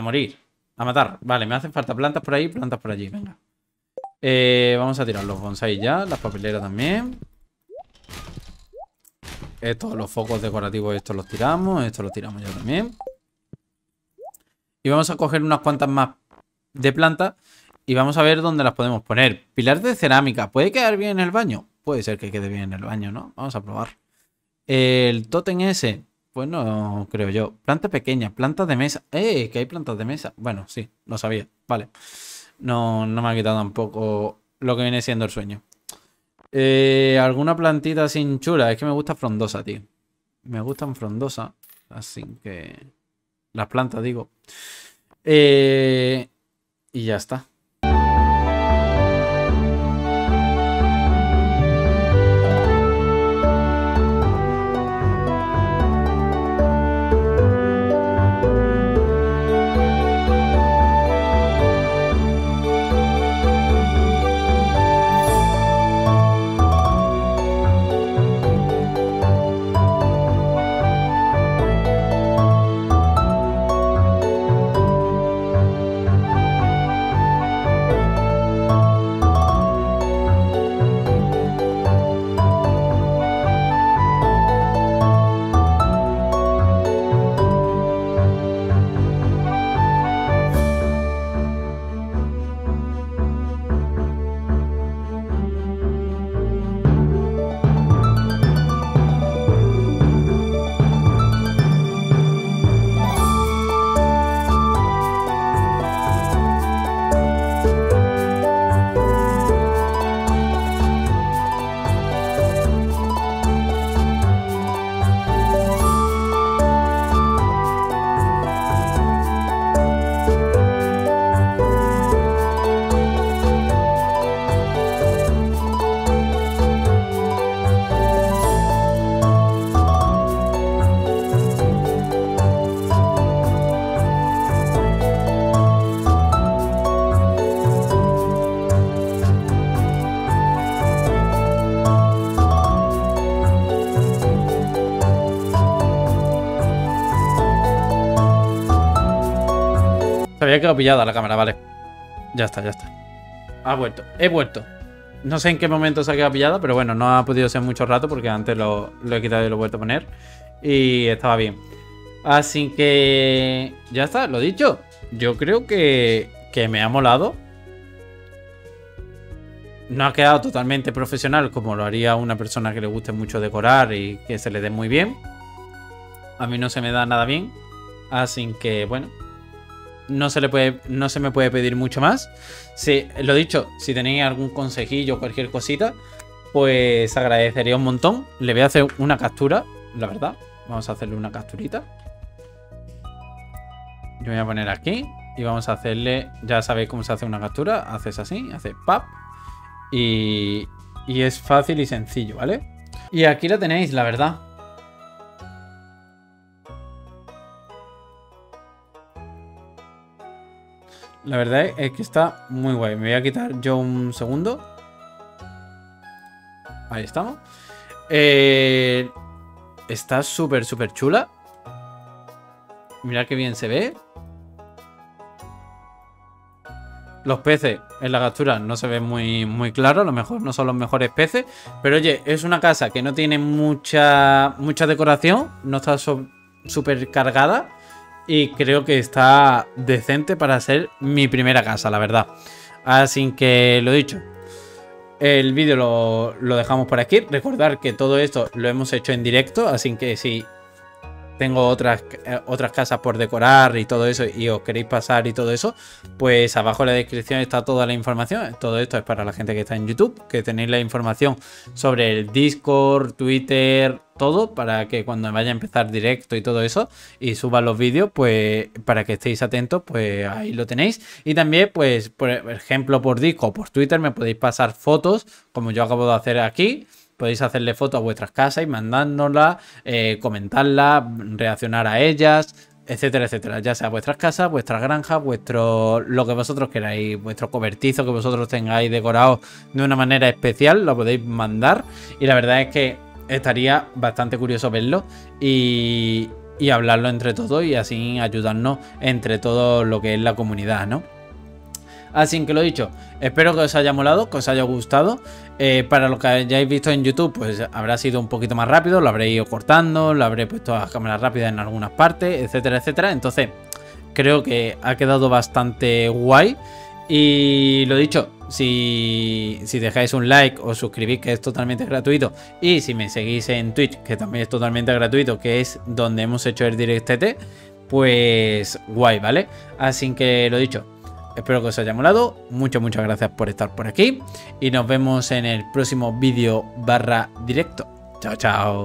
Speaker 1: morir. A matar. Vale, me hacen falta plantas por ahí, plantas por allí. Venga. Eh, vamos a tirar los bonsai ya. Las papeleras también. Estos, eh, los focos decorativos, estos los tiramos. Estos los tiramos ya también. Y vamos a coger unas cuantas más de plantas. Y vamos a ver dónde las podemos poner. Pilar de cerámica. ¿Puede quedar bien en el baño? Puede ser que quede bien en el baño, ¿no? Vamos a probar. El totem ese. Pues no creo yo. Plantas pequeñas, plantas de mesa. ¡Eh! Que hay plantas de mesa. Bueno, sí, lo sabía. Vale. No, no me ha quitado tampoco lo que viene siendo el sueño. Eh, alguna plantita sin chula. Es que me gusta frondosa, tío. Me gustan frondosa. Así que. Las plantas, digo. Eh, y ya está. quedado pillada la cámara, vale. Ya está, ya está. Ha vuelto, he vuelto. No sé en qué momento se ha quedado pillada, pero bueno, no ha podido ser mucho rato porque antes lo, he quitado y lo he vuelto a poner. Y estaba bien. Así que... Ya está, lo dicho. Yo creo que me ha molado. No ha quedado totalmente profesional como lo haría una persona que le guste mucho decorar y que se le dé muy bien. A mí no se me da nada bien. Así que, bueno, no se, le puede, no se me puede pedir mucho más. Si, lo dicho, si tenéis algún consejillo, cualquier cosita, pues agradecería un montón. Le voy a hacer una captura, la verdad. Vamos a hacerle una capturita. Yo voy a poner aquí y vamos a hacerle, ya sabéis cómo se hace una captura. Haces así, haces pap. Y, y es fácil y sencillo, ¿vale? Y aquí la tenéis, la verdad. La verdad es que está muy guay. Me voy a quitar yo un segundo. Ahí estamos. Eh, está súper, súper chula. Mira qué bien se ve. Los peces en la captura no se ven muy, muy claros. A lo mejor no son los mejores peces. Pero oye, es una casa que no tiene mucha, mucha decoración. No está súper cargada y creo que está decente para ser mi primera casa, la verdad. Así que lo dicho, el vídeo lo, dejamos por aquí. Recordar que todo esto lo hemos hecho en directo, así que si tengo otras, eh, otras casas por decorar y todo eso, y os queréis pasar y todo eso, pues abajo en la descripción está toda la información. Todo esto es para la gente que está en YouTube, que tenéis la información sobre el Discord, Twitter, todo, para que cuando vaya a empezar directo y todo eso, y suba los vídeos, pues para que estéis atentos, pues ahí lo tenéis. Y también, pues, por ejemplo, por Discord, por Twitter me podéis pasar fotos, como yo acabo de hacer aquí podéis hacerle fotos a vuestras casas y mandándolas, eh, comentarlas, reaccionar a ellas, etcétera, etcétera. Ya sea vuestras casas, vuestras granjas, vuestro, lo que vosotros queráis, vuestro cobertizo que vosotros tengáis decorado de una manera especial, lo podéis mandar. Y la verdad es que estaría bastante curioso verlo y, y hablarlo entre todos y así ayudarnos entre todo lo que es la comunidad, ¿no? Así que lo dicho, espero que os haya molado, que os haya gustado. Eh, para lo que hayáis visto en YouTube, pues habrá sido un poquito más rápido, lo habré ido cortando, lo habré puesto a cámara rápida en algunas partes, etcétera, etcétera. Entonces, creo que ha quedado bastante guay. Y lo dicho, si, dejáis un like o suscribís, que es totalmente gratuito, y si me seguís en Twitch, que también es totalmente gratuito, que es donde hemos hecho el directete pues guay, ¿vale? Así que lo dicho, Espero que os haya molado. Muchas, muchas gracias por estar por aquí. Y nos vemos en el próximo vídeo barra directo. Chao, chao.